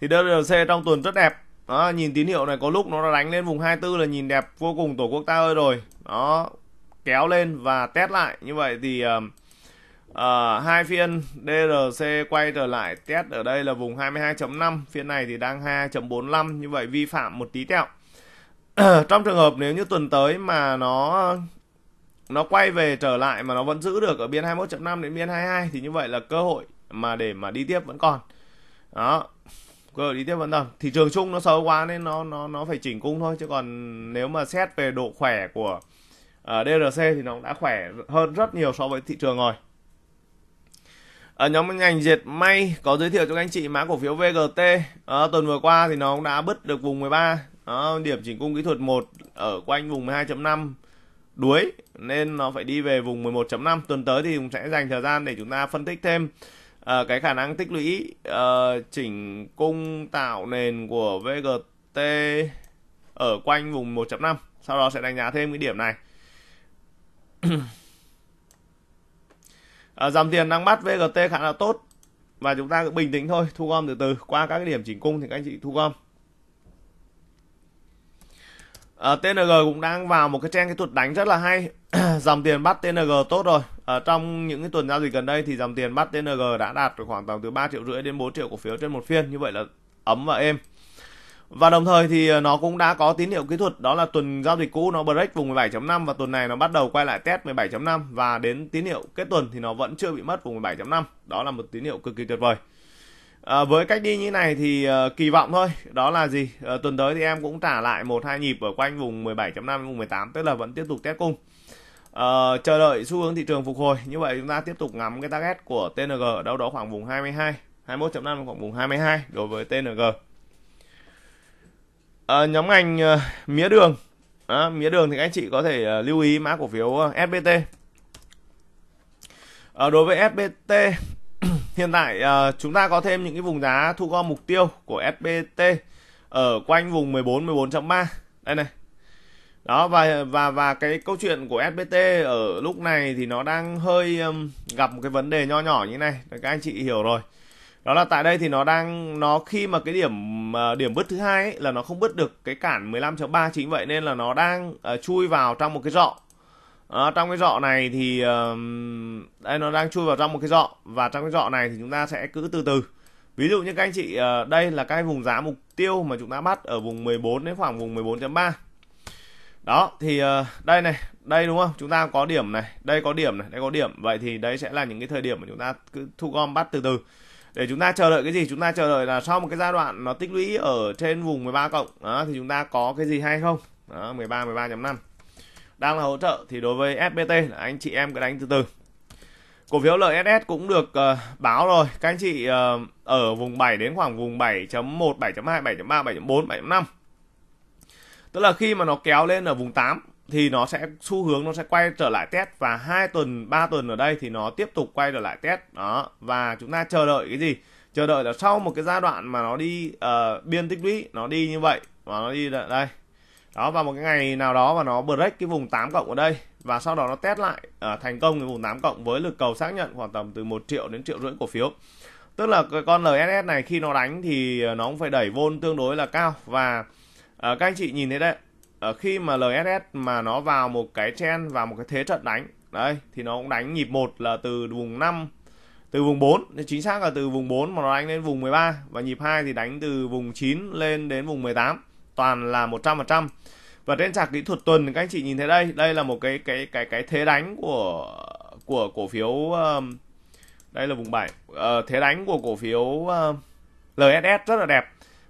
S1: thì DRC trong tuần rất đẹp đó, nhìn tín hiệu này có lúc nó đánh lên vùng 24 là nhìn đẹp vô cùng tổ quốc ta ơi rồi nó kéo lên và test lại như vậy thì uh, uh, hai phiên DRC quay trở lại test ở đây là vùng 22.5 phiên này thì đang 2.45 như vậy vi phạm một tí tẹo <clears throat> trong trường hợp nếu như tuần tới mà nó nó quay về trở lại mà nó vẫn giữ được ở biên 21.5 đến biên 22 thì như vậy là cơ hội mà để mà đi tiếp vẫn còn đó cơ hội đi tiếp vẫn còn thị trường chung nó xấu quá nên nó nó nó phải chỉnh cung thôi chứ còn nếu mà xét về độ khỏe của uh, ờ, DRC thì nó đã khỏe hơn rất nhiều so với thị trường rồi ở ờ, nhóm ngành diệt may có giới thiệu cho các anh chị mã cổ phiếu VGT à, ờ, tuần vừa qua thì nó cũng đã bứt được vùng 13 à, điểm chỉnh cung kỹ thuật một ở quanh vùng 12.5 đuối nên nó phải đi về vùng 11.5 tuần tới thì cũng sẽ dành thời gian để chúng ta phân tích thêm uh, cái khả năng tích lũy uh, chỉnh cung tạo nền của VGT ở quanh vùng 1.5 sau đó sẽ đánh giá thêm cái điểm này à, <clears throat> dòng tiền đang bắt VGT khá là tốt và chúng ta cứ bình tĩnh thôi thu gom từ từ qua các cái điểm chỉnh cung thì các anh chị thu gom Ờ, TNG cũng đang vào một cái trang kỹ thuật đánh rất là hay <clears throat> dòng tiền bắt TNG tốt rồi ở ờ, trong những cái tuần giao dịch gần đây thì dòng tiền bắt TNG đã đạt khoảng tầm từ 3 triệu rưỡi đến 4 triệu cổ phiếu trên một phiên như vậy là ấm và êm và đồng thời thì ờ, nó cũng đã có tín hiệu kỹ thuật đó là tuần giao dịch cũ nó break vùng 17.5 và tuần này nó bắt đầu quay lại test 17.5 và đến tín hiệu kết tuần thì nó vẫn chưa bị mất vùng 17.5 đó là một tín hiệu cực kỳ tuyệt vời À, với cách đi như này thì uh, kỳ vọng thôi đó là gì uh, tuần tới thì em cũng trả lại một hai nhịp ở quanh vùng 17.5 vùng 18 tức là vẫn tiếp tục test cung uh, chờ đợi xu hướng thị trường phục hồi như vậy chúng ta tiếp tục ngắm cái target của TNG ở đâu đó khoảng vùng 22 21.5 khoảng vùng 22 đối với TNG uh, nhóm ngành uh, mía đường uh, mía đường thì các anh chị có thể uh, lưu ý mã cổ phiếu uh, SBT À, đối với SBT Hiện tại uh, chúng ta có thêm những cái vùng giá thu gom mục tiêu của SBT ở quanh vùng 14 14.3. Đây này. Đó và và và cái câu chuyện của SBT ở lúc này thì nó đang hơi um, gặp một cái vấn đề nho nhỏ như này, các anh chị hiểu rồi. Đó là tại đây thì nó đang nó khi mà cái điểm ờ, điểm bứt thứ hai là nó không bứt được cái cản 15.3 chính vậy nên là nó đang uh, chui vào trong một cái rọ À, trong cái dọ này thì uh, đây nó đang chui vào trong một cái dọ và trong cái dọ này thì chúng ta sẽ cứ từ từ ví dụ như các anh chị uh, đây là cái vùng giá mục tiêu mà chúng ta bắt ở vùng 14 đến khoảng vùng 14.3 đó thì uh, đây này đây đúng không chúng ta có điểm này đây có điểm này đây có điểm vậy thì đấy sẽ là những cái thời điểm mà chúng ta cứ thu gom bắt từ từ để chúng ta chờ đợi cái gì chúng ta chờ đợi là sau một cái giai đoạn nó tích lũy ở trên vùng 13 cộng đó, thì chúng ta có cái gì hay không đó, 13 13.5 đang là hỗ trợ thì đối với SBT là anh chị em cứ đánh từ từ cổ phiếu LSS cũng được uh, báo rồi các anh chị uh, ở vùng 7 đến khoảng vùng 7.1 7.2 7.3 7.4 7.5 tức là khi mà nó kéo lên ở vùng 8 thì nó sẽ xu hướng nó sẽ quay trở lại test và hai tuần 3 tuần ở đây thì nó tiếp tục quay trở lại test đó và chúng ta chờ đợi cái gì chờ đợi là sau một cái giai đoạn mà nó đi uh, biên tích lũy nó đi như vậy và nó đi đây đó và một cái ngày nào đó mà nó break cái vùng 8 cộng ở đây và sau đó nó test lại uh, thành công cái vùng 8 cộng với lực cầu xác nhận khoảng tầm từ 1 triệu đến triệu rưỡi cổ phiếu tức là cái con LSS này khi nó đánh thì ờ, nó cũng phải đẩy vôn tương đối là cao và uh, các anh chị nhìn thấy đấy uh, khi mà LSS mà nó vào một cái chen và một cái thế trận đánh đấy thì nó cũng đánh nhịp một là từ vùng 5 từ vùng 4 chính xác là từ vùng 4 mà nó đánh lên vùng 13 và nhịp 2 thì đánh từ vùng 9 lên đến vùng 18 toàn là 100% và trên chart kỹ thuật tuần các anh chị nhìn thấy đây đây là một cái cái cái cái thế đánh của của cổ phiếu um, đây là vùng 7 ờ, thế đánh của cổ phiếu uh, um, LSS rất là đẹp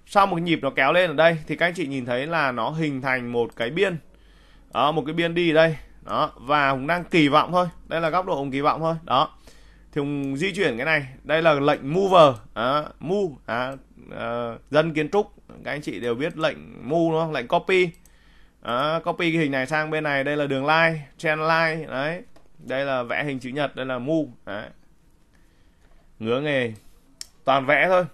S1: sau một nhịp nó kéo lên ở đây thì các anh chị nhìn thấy là nó hình thành một cái biên đó một cái biên đi đây đó và hùng đang kỳ vọng thôi đây là góc độ ông kỳ vọng thôi đó thì hùng di chuyển cái này đây là lệnh mover à, move à, uh, dân kiến trúc các anh chị đều biết lệnh mu đúng không lệnh copy đó, copy cái hình này sang bên này đây là đường line trend line đấy đây là vẽ hình chữ nhật đây là mu đấy ngứa nghề toàn vẽ thôi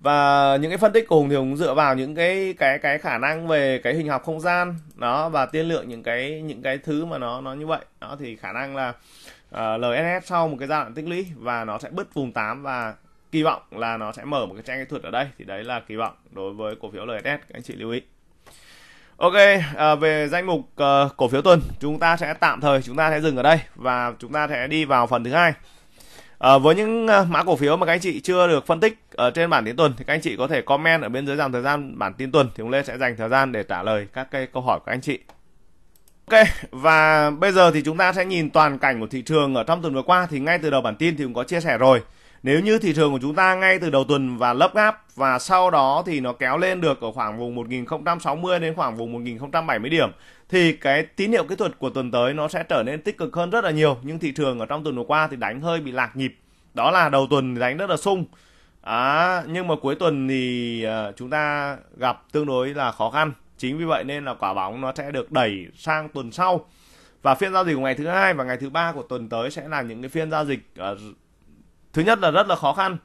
S1: và những cái phân tích của thì cũng dựa vào những cái cái cái khả năng về cái hình học không gian đó và tiên lượng những cái những cái thứ mà nó nó như vậy đó thì khả năng là uh, ờ, LSS sau một cái giai đoạn tích lũy và nó sẽ bứt vùng 8 và kỳ vọng là nó sẽ mở một cái trang kỹ thuật ở đây thì đấy là kỳ vọng đối với cổ phiếu LSS các anh chị lưu ý Ok, à, về danh mục à, cổ phiếu tuần chúng ta sẽ tạm thời chúng ta sẽ dừng ở đây và chúng ta sẽ đi vào phần thứ hai. À, với những ờ, mã cổ phiếu mà các anh chị chưa được phân tích ở trên bản tin tuần thì các anh chị có thể comment ở bên dưới dòng thời gian bản tin tuần thì ông Lê sẽ dành thời gian để trả lời các cái câu hỏi của anh chị. Ok, và bây giờ thì chúng ta sẽ nhìn toàn cảnh của thị trường ở trong tuần vừa qua thì ngay từ đầu bản tin thì cũng có chia sẻ rồi. Nếu như thị trường của chúng ta ngay từ đầu tuần và lấp gáp và sau đó thì nó kéo lên được ở khoảng vùng 1060 đến khoảng vùng 1070 điểm thì cái tín hiệu kỹ thuật của tuần tới nó sẽ trở nên tích cực hơn rất là nhiều nhưng thị trường ở trong tuần vừa qua thì đánh hơi bị lạc nhịp đó là đầu tuần thì đánh rất là sung à, nhưng mà cuối tuần thì ờ, chúng ta gặp tương đối là khó khăn chính vì vậy nên là quả bóng nó sẽ được đẩy sang tuần sau và phiên giao dịch của ngày thứ hai và ngày thứ ba của tuần tới sẽ là những cái phiên giao dịch ờ, thứ nhất là rất là khó khăn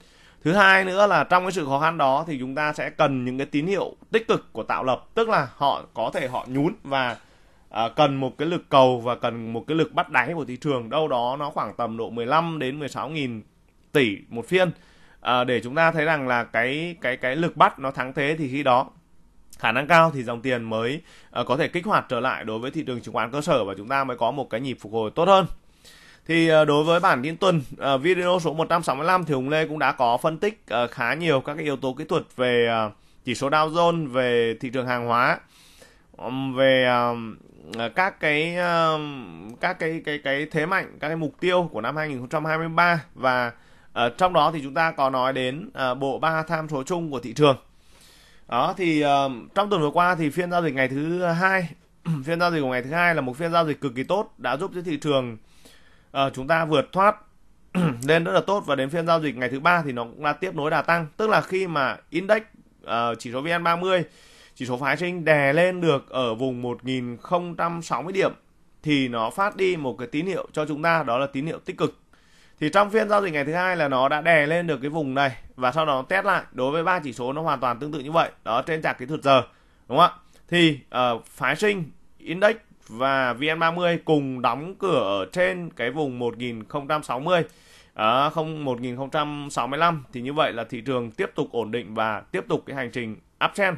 S1: thứ hai nữa là trong cái sự khó khăn đó thì chúng ta sẽ cần những cái tín hiệu tích cực của tạo lập tức là họ có thể họ nhún và à, cần một cái lực cầu và cần một cái lực bắt đáy của thị trường đâu đó nó khoảng tầm độ 15 đến 16 nghìn tỷ một phiên à, để chúng ta thấy rằng là cái cái cái lực bắt nó thắng thế thì khi đó khả năng cao thì dòng tiền mới à, có thể kích hoạt trở lại đối với thị trường chứng khoán cơ sở và chúng ta mới có một cái nhịp phục hồi tốt hơn thì ờ, đối với bản tin tuần ờ, video số 165 thì Hùng Lê cũng đã có phân tích ờ, khá nhiều các cái yếu tố kỹ thuật về chỉ số Dow Jones, về thị trường hàng hóa, về các cái các cái cái cái thế mạnh, các cái mục tiêu của năm 2023 và ở trong đó thì chúng ta có nói đến bộ ba tham số chung của thị trường. Đó thì trong tuần vừa qua thì phiên giao dịch ngày thứ hai <clears throat> phiên giao dịch của ngày thứ hai là một phiên giao dịch cực kỳ tốt đã giúp cho thị trường Ờ, chúng ta vượt thoát <clears throat> lên rất là tốt và đến phiên giao dịch ngày thứ ba thì nó cũng đã tiếp nối đà tăng tức là khi mà index uh, chỉ số VN30 chỉ số phái sinh đè lên được ở vùng 1060 điểm thì nó phát đi một cái tín hiệu cho chúng ta đó là tín hiệu tích cực thì trong phiên giao dịch ngày thứ hai là nó đã đè lên được cái vùng này và sau đó nó test lại đối với ba chỉ số nó hoàn toàn tương tự như vậy đó trên chart kỹ thuật giờ đúng không ạ thì uh, phái sinh index và VN30 cùng đóng cửa ở trên cái vùng 1060 à, không 1065 thì như vậy là thị trường tiếp tục ổn định và tiếp tục cái hành trình uptrend.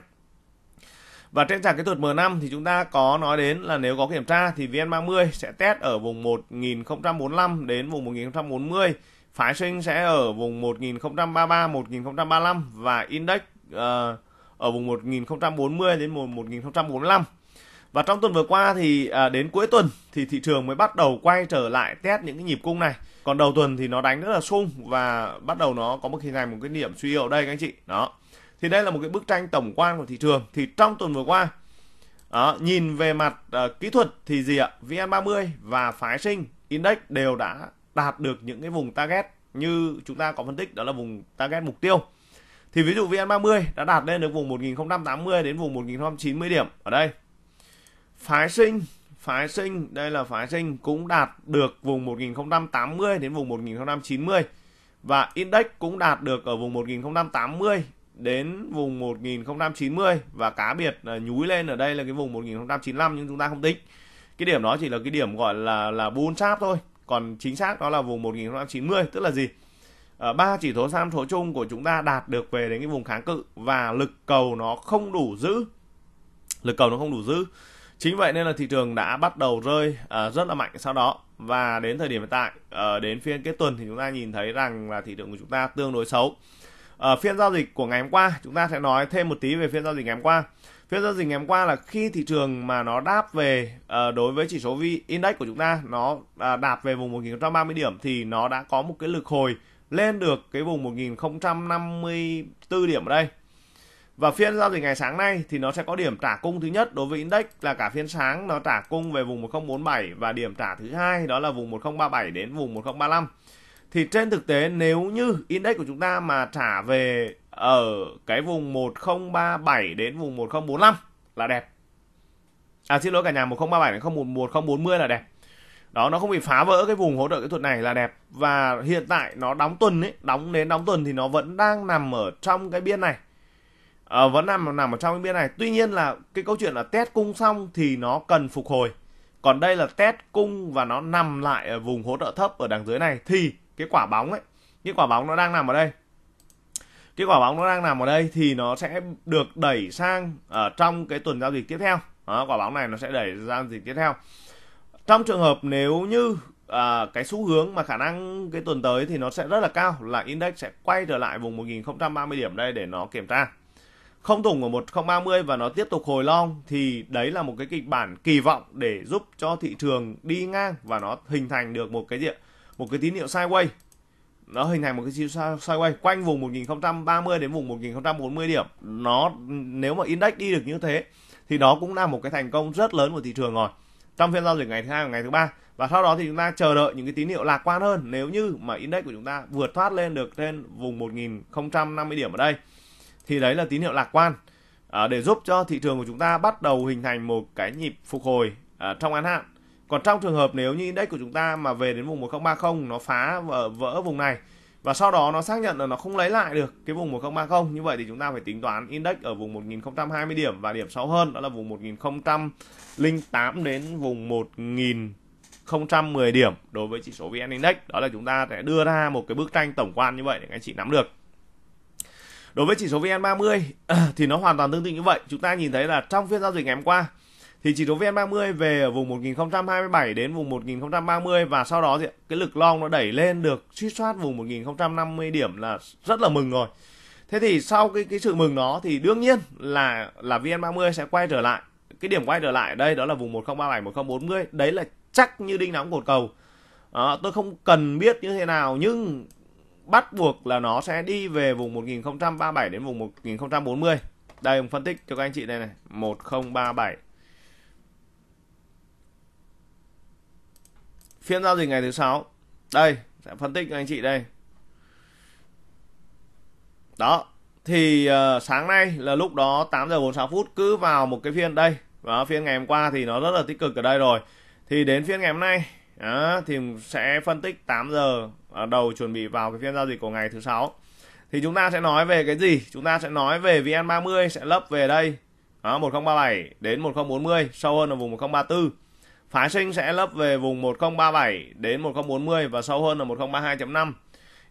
S1: Và trên sàn kỹ thuật M5 thì chúng ta có nói đến là nếu có kiểm tra thì VN30 sẽ test ở vùng 1045 đến vùng 1040. Phái sinh sẽ ở vùng 1033 1035 và index uh, ở vùng 1040 đến 1045 và trong tuần vừa qua thì à, đến cuối tuần thì thị trường mới bắt đầu quay trở lại test những cái nhịp cung này còn đầu tuần thì nó đánh rất là sung và bắt đầu nó có một hình ngày một cái điểm suy yếu đây các anh chị đó thì đây là một cái bức tranh tổng quan của thị trường thì trong tuần vừa qua đó, nhìn về mặt uh, kỹ thuật thì gì ạ VN30 và phái sinh index đều đã đạt được những cái vùng target như chúng ta có phân tích đó là vùng target mục tiêu thì ví dụ VN30 đã đạt lên được vùng 1080 đến vùng 1090 điểm ở đây phái sinh phái sinh đây là phái sinh cũng đạt được vùng 1080 đến vùng 1090 và index cũng đạt được ở vùng 1080 đến vùng 1090 và cá biệt là nhúi lên ở đây là cái vùng 1095 nhưng chúng ta không tính cái điểm đó chỉ là cái điểm gọi là là bull sharp thôi còn chính xác đó là vùng 1090 tức là gì ờ, ba chỉ số sam số chung của chúng ta đạt được về đến cái vùng kháng cự và lực cầu nó không đủ giữ lực cầu nó không đủ giữ Chính vậy nên là thị trường đã bắt đầu rơi uh, rất là mạnh sau đó và đến thời điểm hiện tại uh, đến phiên kết tuần thì chúng ta nhìn thấy rằng là thị trường của chúng ta tương đối xấu. Uh, phiên giao dịch của ngày hôm qua chúng ta sẽ nói thêm một tí về phiên giao dịch ngày hôm qua. Phiên giao dịch ngày hôm qua là khi thị trường mà nó đáp về uh, đối với chỉ số VN index của chúng ta nó uh, đạp về vùng 1 1030 điểm thì nó đã có một cái lực hồi lên được cái vùng 1 1054 điểm ở đây và phiên giao dịch ngày sáng nay thì nó sẽ có điểm trả cung thứ nhất đối với index là cả phiên sáng nó trả cung về vùng 1047 và điểm trả thứ hai đó là vùng 1037 đến vùng 1035. Thì trên thực tế nếu như index của chúng ta mà trả về ở cái vùng 1037 đến vùng 1045 là đẹp. À xin lỗi cả nhà 1037 đến 1040 là đẹp. Đó nó không bị phá vỡ cái vùng hỗ trợ kỹ thuật này là đẹp và hiện tại nó đóng tuần ấy, đóng đến đóng tuần thì nó vẫn đang nằm ở trong cái biên này Ờ, vẫn nằm nằm ở trong cái biên này tuy nhiên là cái câu chuyện là test cung xong thì nó cần phục hồi còn đây là test cung và nó nằm lại ở vùng hỗ trợ thấp ở đằng dưới này thì cái quả bóng ấy cái quả bóng nó đang nằm ở đây cái quả bóng nó đang nằm ở đây thì nó sẽ được đẩy sang ở trong cái tuần giao dịch tiếp theo đó, quả bóng này nó sẽ đẩy giao dịch tiếp theo trong trường hợp nếu như à, cái xu hướng mà khả năng cái tuần tới thì nó sẽ rất là cao là index sẽ quay trở lại vùng 1030 điểm đây để nó kiểm tra không thủng ở 1030 và nó tiếp tục hồi long thì đấy là một cái kịch bản kỳ vọng để giúp cho thị trường đi ngang và nó hình thành được một cái gì một cái tín hiệu sideways nó hình thành một cái tín hiệu sideways quanh vùng 1030 đến vùng 1040 điểm nó nếu mà index đi được như thế thì đó cũng là một cái thành công rất lớn của thị trường rồi trong phiên giao dịch ngày thứ hai và ngày thứ ba và sau đó thì chúng ta chờ đợi những cái tín hiệu lạc quan hơn nếu như mà index của chúng ta vượt thoát lên được trên vùng 1050 điểm ở đây thì đấy là tín hiệu lạc quan à, để giúp cho thị trường của chúng ta bắt đầu hình thành một cái nhịp phục hồi à, trong ngắn hạn còn trong trường hợp nếu như index của chúng ta mà về đến vùng 1030 nó phá vỡ, vỡ vùng này và sau đó nó xác nhận là nó không lấy lại được cái vùng 1030 như vậy thì chúng ta phải tính toán index ở vùng 1020 điểm và điểm sâu hơn đó là vùng 1008 đến vùng 1010 điểm đối với chỉ số VN Index đó là chúng ta sẽ đưa ra một cái bức tranh tổng quan như vậy để anh chị nắm được Đối với chỉ số VN30 à, thì nó hoàn toàn tương tự như vậy. Chúng ta nhìn thấy là trong phiên giao dịch ngày hôm qua thì chỉ số VN30 về ở vùng 1027 đến vùng 1030 và sau đó thì cái lực long nó đẩy lên được suy soát vùng 1050 điểm là rất là mừng rồi. Thế thì sau cái cái sự mừng đó thì đương nhiên là là VN30 sẽ quay trở lại. Cái điểm quay trở lại ở đây đó là vùng 1037 1040, đấy là chắc như đinh đóng cột cầu. À, tôi không cần biết như thế nào nhưng bắt buộc là nó sẽ đi về vùng 1037 đến vùng 1040. Đây ông phân tích cho các anh chị đây này, 1037. Phiên giao dịch ngày thứ sáu. Đây, sẽ phân tích cho anh chị đây. Đó, thì uh, sáng nay là lúc đó 8 giờ 46 phút cứ vào một cái phiên đây. và phiên ngày hôm qua thì nó rất là tích cực ở đây rồi. Thì đến phiên ngày hôm nay đó, thì sẽ phân tích 8 giờ đầu chuẩn bị vào cái phiên giao dịch của ngày thứ sáu thì chúng ta sẽ nói về cái gì chúng ta sẽ nói về vn30 sẽ lấp về đây đó, 1037 đến 1040 sâu hơn ở vùng 1034 phái sinh sẽ lấp về vùng 1037 đến 1040 và sâu hơn là 1032.5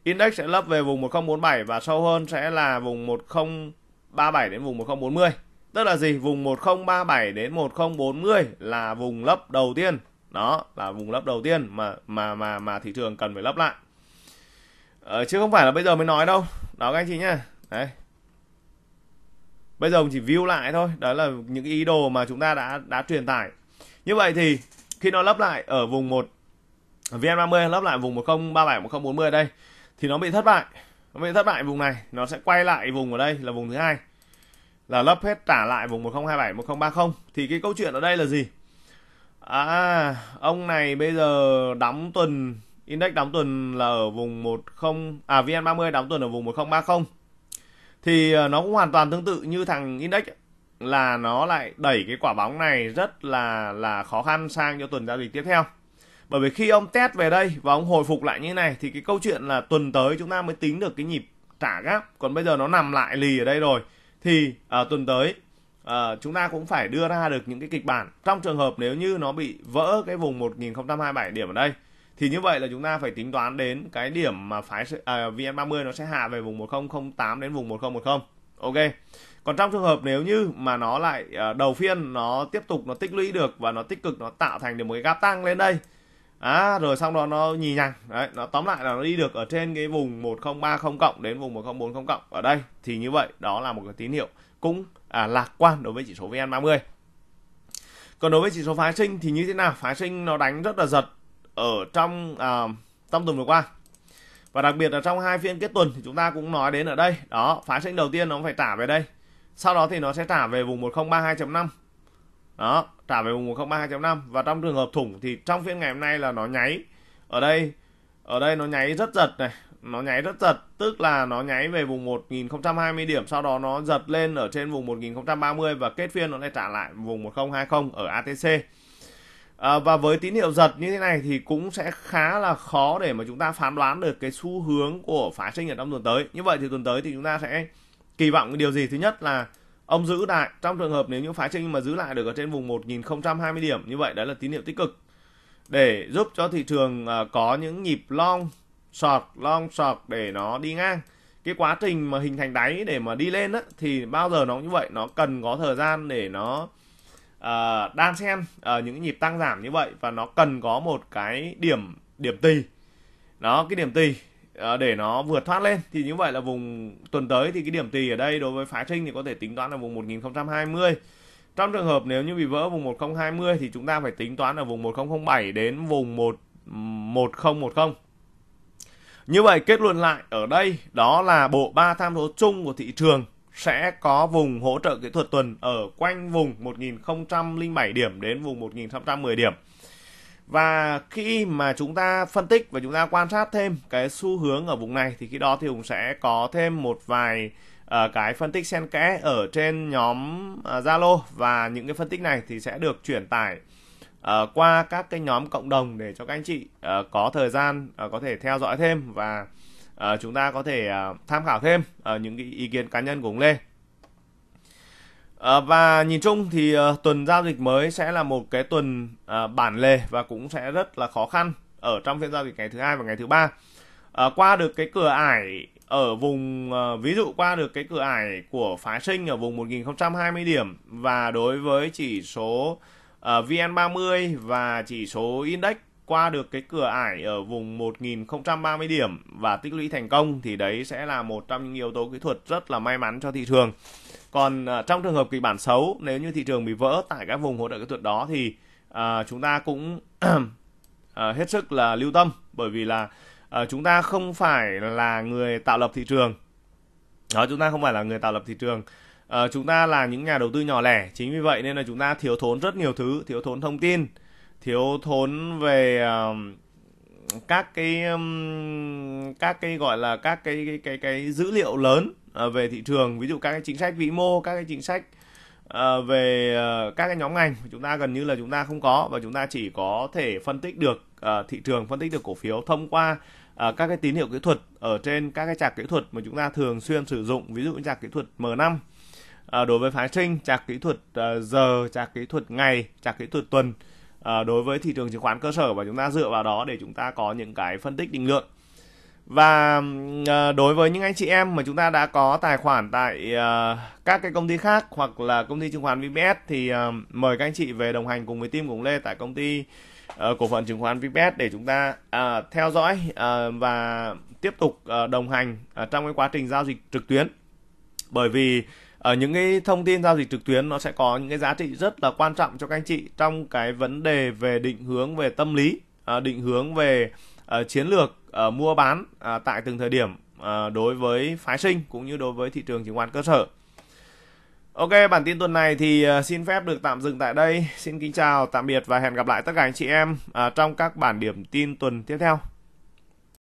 S1: index sẽ lấp về vùng 1047 và sâu hơn sẽ là vùng 1037 đến vùng 1040 tức là gì vùng 1037 đến 1040 là vùng lấp đầu tiên đó là vùng lấp đầu tiên mà mà mà mà thị trường cần phải lấp lại ờ, chứ không phải là bây giờ mới nói đâu đó các anh chị nhá đấy bây giờ mình chỉ view lại thôi đó là những ý đồ mà chúng ta đã đã truyền tải như vậy thì khi nó lấp lại ở vùng một VN30 lấp lại vùng 1037 1040 đây thì nó bị thất bại nó bị thất bại vùng này nó sẽ quay lại vùng ở đây là vùng thứ hai là lấp hết trả lại vùng 1027 1030 thì cái câu chuyện ở đây là gì à ông này bây giờ đóng tuần Index đóng tuần là ở vùng 10 à VN30 đóng tuần ở vùng 1030. Thì ờ, nó cũng hoàn toàn tương tự như thằng index là nó lại đẩy cái quả bóng này rất là là khó khăn sang cho tuần giao dịch tiếp theo. Bởi vì khi ông test về đây và ông hồi phục lại như này thì cái câu chuyện là tuần tới chúng ta mới tính được cái nhịp trả gáp. Còn bây giờ nó nằm lại lì ở đây rồi thì à, tuần tới à, chúng ta cũng phải đưa ra được những cái kịch bản trong trường hợp nếu như nó bị vỡ cái vùng 1027 điểm ở đây thì như vậy là chúng ta phải tính toán đến cái điểm mà phái à, VN30 nó sẽ hạ về vùng 1008 đến vùng 1010. Ok. Còn trong trường hợp nếu như mà nó lại à, đầu phiên nó tiếp tục nó tích lũy được và nó tích cực nó tạo thành được một cái gap tăng lên đây. À, rồi sau đó nó nhì nhằng. Đấy, nó tóm lại là nó đi được ở trên cái vùng 1030 cộng đến vùng 1040 cộng ở đây thì như vậy đó là một cái tín hiệu cũng à, lạc quan đối với chỉ số VN30. Còn đối với chỉ số phái sinh thì như thế nào? Phái sinh nó đánh rất là giật ở trong à, trong tuần vừa qua và đặc biệt là trong hai phiên kết tuần thì chúng ta cũng nói đến ở đây đó phá sinh đầu tiên nó phải trả về đây sau đó thì nó sẽ trả về vùng 1032.5 đó trả về vùng 1032.5 và trong trường hợp thủng thì trong phiên ngày hôm nay là nó nháy ở đây ở đây nó nháy rất giật này nó nháy rất giật tức là nó nháy về vùng 1020 điểm sau đó nó giật lên ở trên vùng 1030 và kết phiên nó lại trả lại vùng 1020 ở ATC À, và với tín hiệu giật như thế này thì cũng sẽ khá là khó để mà chúng ta phán đoán được cái xu hướng của phái sinh ở trong tuần tới. Như vậy thì tuần tới thì chúng ta sẽ kỳ vọng cái điều gì? Thứ nhất là ông giữ lại trong trường hợp nếu những phái sinh mà giữ lại được ở trên vùng 1020 điểm như vậy đó là tín hiệu tích cực để giúp cho thị trường ờ, có những nhịp long short long short để nó đi ngang cái quá trình mà hình thành đáy để mà đi lên á, thì bao giờ nó cũng như vậy nó cần có thời gian để nó Ờ, đan xen uh, những nhịp tăng giảm như vậy và nó cần có một cái điểm điểm tì nó cái điểm tì ờ, để nó vượt thoát lên thì như vậy là vùng tuần tới thì cái điểm tì ở đây đối với phái sinh thì có thể tính toán là vùng 1020 trong trường hợp nếu như bị vỡ vùng 1020 thì chúng ta phải tính toán ở vùng 1007 đến vùng 1 1010 như vậy kết luận lại ở đây đó là bộ ba tham số chung của thị trường sẽ có vùng hỗ trợ kỹ thuật tuần ở quanh vùng 1007 điểm đến vùng 1610 điểm. Và khi mà chúng ta phân tích và chúng ta quan sát thêm cái xu hướng ở vùng này thì khi đó thì Hùng sẽ có thêm một vài uh, cái phân tích xen kẽ ở trên nhóm ờ, Zalo uh, và những cái phân tích này thì sẽ được chuyển tải uh, qua các cái nhóm cộng đồng để cho các anh chị uh, có thời gian uh, có thể theo dõi thêm và uh, chúng ta có thể uh, tham khảo thêm uh, những cái ý kiến cá nhân của ông Lê. Uh, và nhìn chung thì uh, tuần giao dịch mới sẽ là một cái tuần uh, bản lề và cũng sẽ rất là khó khăn ở trong phiên giao dịch ngày thứ hai và ngày thứ ba. Uh, qua được cái cửa ải ở vùng uh, ví dụ qua được cái cửa ải của phá sinh ở vùng 1020 điểm và đối với chỉ số uh, VN30 và chỉ số index qua được cái cửa ải ở vùng 1030 điểm và tích lũy thành công thì đấy sẽ là một trong những yếu tố kỹ thuật rất là may mắn cho thị trường. Còn ờ, trong trường hợp kịch bản xấu nếu như thị trường bị vỡ tại các vùng hỗ trợ kỹ thuật đó thì uh, chúng ta cũng uh, <clears throat> hết sức là lưu tâm bởi vì là uh, chúng ta không phải là người tạo lập thị trường. Đó chúng ta không phải là người tạo lập thị trường. Uh, chúng ta là những nhà đầu tư nhỏ lẻ, chính vì vậy nên là chúng ta thiếu thốn rất nhiều thứ, thiếu thốn thông tin thiếu thốn về uh, các cái um, các cái gọi là các cái cái cái, cái dữ liệu lớn uh, về thị trường ví dụ các cái chính sách vĩ mô các cái chính sách uh, về uh, các cái nhóm ngành chúng ta gần như là chúng ta không có và chúng ta chỉ có thể phân tích được uh, thị trường phân tích được cổ phiếu thông qua uh, các cái tín hiệu kỹ thuật ở trên các cái trạc kỹ thuật mà chúng ta thường xuyên sử dụng ví dụ như trạc kỹ thuật M5 uh, đối với phái sinh trạc kỹ thuật uh, giờ trạc kỹ thuật ngày trạc kỹ thuật tuần Ờ, đối với thị trường chứng khoán cơ sở và chúng ta dựa vào đó để chúng ta có những cái phân tích định lượng và ờ, đối với những anh chị em mà chúng ta đã có tài khoản tại ờ, các cái công ty khác hoặc là công ty chứng khoán VPS thì mời các anh chị về đồng hành cùng với team cùng Lê tại công ty cổ phần chứng khoán VPS để chúng ta theo dõi và tiếp tục đồng hành trong cái quá trình giao dịch trực tuyến bởi vì ở ờ, những cái thông tin giao dịch trực tuyến nó sẽ có những cái giá trị rất là quan trọng cho các anh chị trong cái vấn đề về định hướng về tâm lý ờ, định hướng về ờ, chiến lược mua bán tại từng thời điểm đối với phái sinh cũng như đối với thị trường chứng khoán cơ sở Ok, bản tin tuần này thì xin phép được tạm dừng tại đây. Xin kính chào, tạm biệt và hẹn gặp lại tất cả anh chị em trong các bản điểm tin tuần tiếp theo.